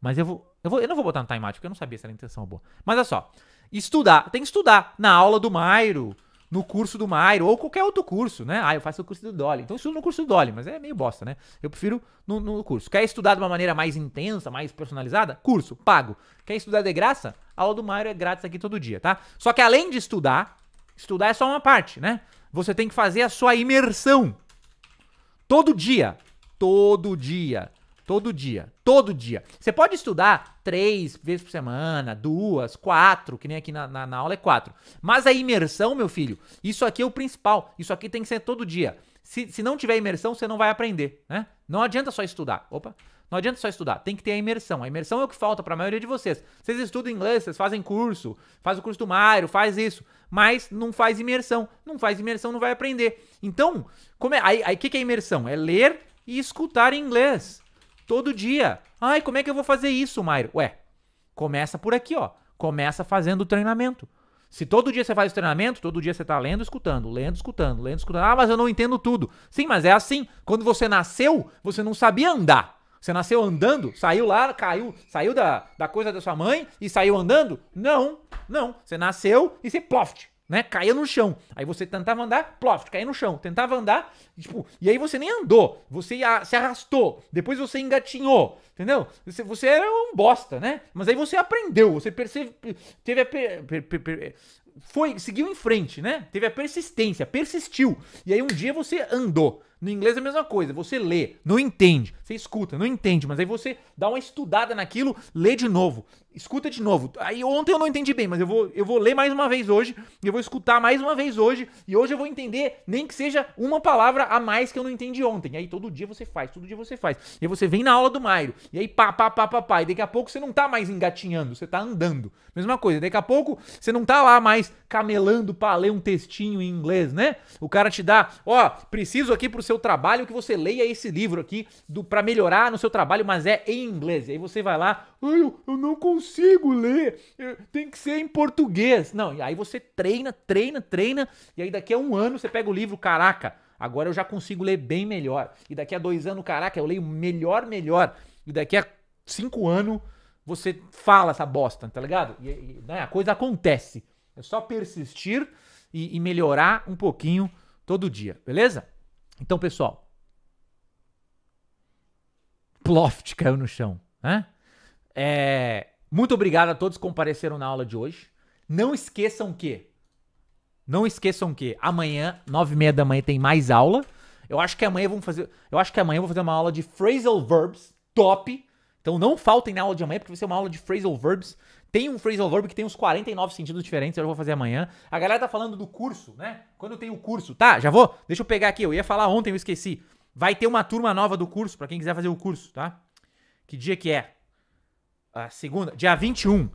Mas eu vou, eu vou. Eu não vou botar no timeout, porque eu não sabia se era a intenção boa. Mas olha só. Estudar. Tem que estudar. Na aula do Mairo no curso do Mairo ou qualquer outro curso, né? Ah, eu faço o curso do Dolly. Então estudo no curso do Dolly, mas é meio bosta, né? Eu prefiro no, no curso. Quer estudar de uma maneira mais intensa, mais personalizada? Curso, pago. Quer estudar de graça? A aula do Mairo é grátis aqui todo dia, tá? Só que além de estudar, estudar é só uma parte, né? Você tem que fazer a sua imersão. Todo dia. Todo dia. Todo dia. Todo dia. Você pode estudar três vezes por semana, duas, quatro, que nem aqui na, na, na, aula é quatro. Mas a imersão, meu filho, isso aqui é o principal. Isso aqui tem que ser todo dia. Se, se não tiver imersão, você não vai aprender, né? Não adianta só estudar. Opa. Não adianta só estudar, tem que ter a imersão. A imersão é o que falta para a maioria de vocês. Vocês estudam inglês, vocês fazem curso, faz o curso do Mairo, faz isso, mas não faz imersão. Não faz imersão, não vai aprender. Então, como é? Aí, o que, que é imersão? É ler e escutar em inglês todo dia. Ai, como é que eu vou fazer isso, Mairo? Ué, começa por aqui, ó. Começa fazendo o treinamento. Se todo dia você faz o treinamento, todo dia você tá lendo, escutando, lendo, escutando, lendo, escutando. Ah, mas eu não entendo tudo. Sim, mas é assim. Quando você nasceu, você não sabia andar. Você nasceu andando, saiu lá, caiu, saiu da, da coisa da sua mãe e saiu andando? Não, não. Você nasceu e você ploft né? Caía no chão. Aí você tentava andar, plof, caía no chão. Tentava andar, tipo, e aí você nem andou, você se arrastou, depois você engatinhou, entendeu? Você, você era um bosta, né? Mas aí você aprendeu, você percebe, teve a per, per, per, foi, seguiu em frente, né? Teve a persistência, persistiu. E aí um dia você andou. No inglês é a mesma coisa, você lê, não entende, você escuta, não entende, mas aí você dá uma estudada naquilo, lê de novo, Escuta de novo. Aí ontem eu não entendi bem, mas eu vou, eu vou ler mais uma vez hoje, eu vou escutar mais uma vez hoje, e hoje eu vou entender, nem que seja uma palavra a mais que eu não entendi ontem. E aí todo dia você faz, todo dia você faz. E aí você vem na aula do Mairo, e aí pá, pá, pá, pá, pá. E daqui a pouco você não tá mais engatinhando, você tá andando. Mesma coisa, daqui a pouco você não tá lá mais camelando pra ler um textinho em inglês, né? O cara te dá, ó, preciso aqui pro seu trabalho que você leia esse livro aqui do para melhorar no seu trabalho, mas é em inglês. E aí você vai lá, eu, eu não consigo consigo ler, tem que ser em português. Não, e aí você treina, treina, treina, e aí daqui a um ano você pega o livro, caraca, agora eu já consigo ler bem melhor. E daqui a dois anos, caraca, eu leio melhor, melhor. E daqui a cinco anos você fala essa bosta, tá ligado? E, e né, a coisa acontece. É só persistir e, e melhorar um pouquinho todo dia, beleza? Então, pessoal, Ploft caiu no chão, né? É, muito obrigado a todos que compareceram na aula de hoje. Não esqueçam que. Não esqueçam que amanhã, nove e meia da manhã, tem mais aula. Eu acho que amanhã vamos fazer. Eu acho que amanhã vou fazer uma aula de phrasal verbs top. Então não faltem na aula de amanhã, porque vai ser uma aula de phrasal verbs. Tem um phrasal verb que tem uns 49 sentidos diferentes, eu vou fazer amanhã. A galera tá falando do curso, né? Quando tem o curso. Tá, já vou. Deixa eu pegar aqui. Eu ia falar ontem, eu esqueci. Vai ter uma turma nova do curso, para quem quiser fazer o curso, tá? Que dia que é? A segunda, dia 21.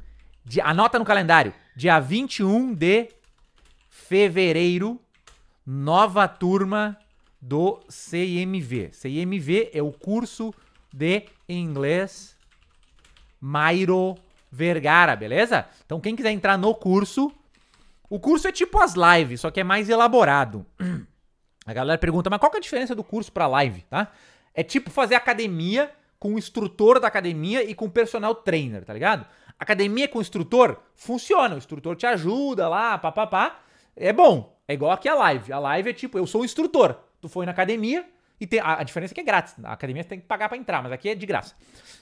de anota no calendário. Dia 21 de fevereiro, nova turma do CIMV. CIMV é o curso de inglês Mairo Vergara, beleza? Então quem quiser entrar no curso, o curso é tipo as lives, só que é mais elaborado. A galera pergunta, mas qual que é a diferença do curso para live, tá? É tipo fazer academia, com o instrutor da academia e com o personal trainer, tá ligado? Academia com instrutor funciona, o instrutor te ajuda lá, papapá. É bom. É igual aqui a live. A live é tipo, eu sou o instrutor. Tu foi na academia e tem. A, a diferença é que é grátis. A academia tem que pagar para entrar, mas aqui é de graça.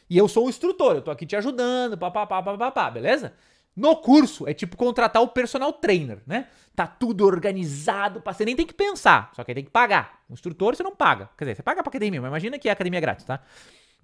E eu sou o instrutor, eu tô aqui te ajudando, papapá, papapá, beleza? No curso, é tipo contratar o personal trainer, né? Tá tudo organizado, você nem tem que pensar, só que aí tem que pagar. O instrutor você não paga. Quer dizer, você paga pra academia, mas imagina que a academia é grátis, tá?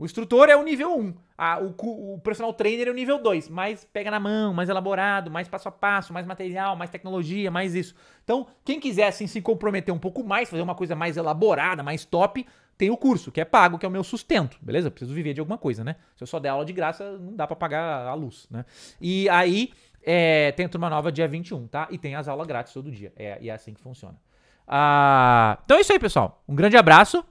O instrutor é o nível 1. A, o, o personal trainer é o nível 2. Mais pega na mão, mais elaborado, mais passo a passo, mais material, mais tecnologia, mais isso. Então, quem quiser assim, se comprometer um pouco mais, fazer uma coisa mais elaborada, mais top, tem o curso, que é pago, que é o meu sustento, beleza? Eu preciso viver de alguma coisa, né? Se eu só der aula de graça, não dá para pagar a luz, né? E aí, é, tem a turma nova dia 21, tá? E tem as aulas grátis todo dia. É, e é assim que funciona. Ah, então é isso aí, pessoal. Um grande abraço.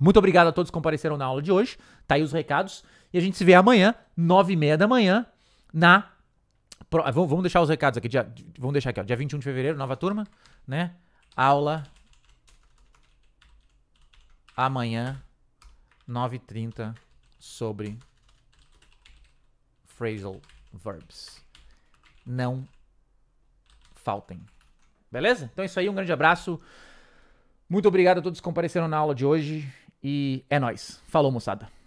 Muito obrigado a todos que compareceram na aula de hoje. Tá aí os recados. E a gente se vê amanhã, nove e meia da manhã, na. Pro... Ah, vamos deixar os recados aqui. Dia... Vamos deixar aqui, ó. Dia 21 de fevereiro, nova turma, né? Aula. Amanhã, 9h30, sobre phrasal verbs. Não faltem. Beleza? Então é isso aí, um grande abraço. Muito obrigado a todos que compareceram na aula de hoje e é nós. Falou, moçada.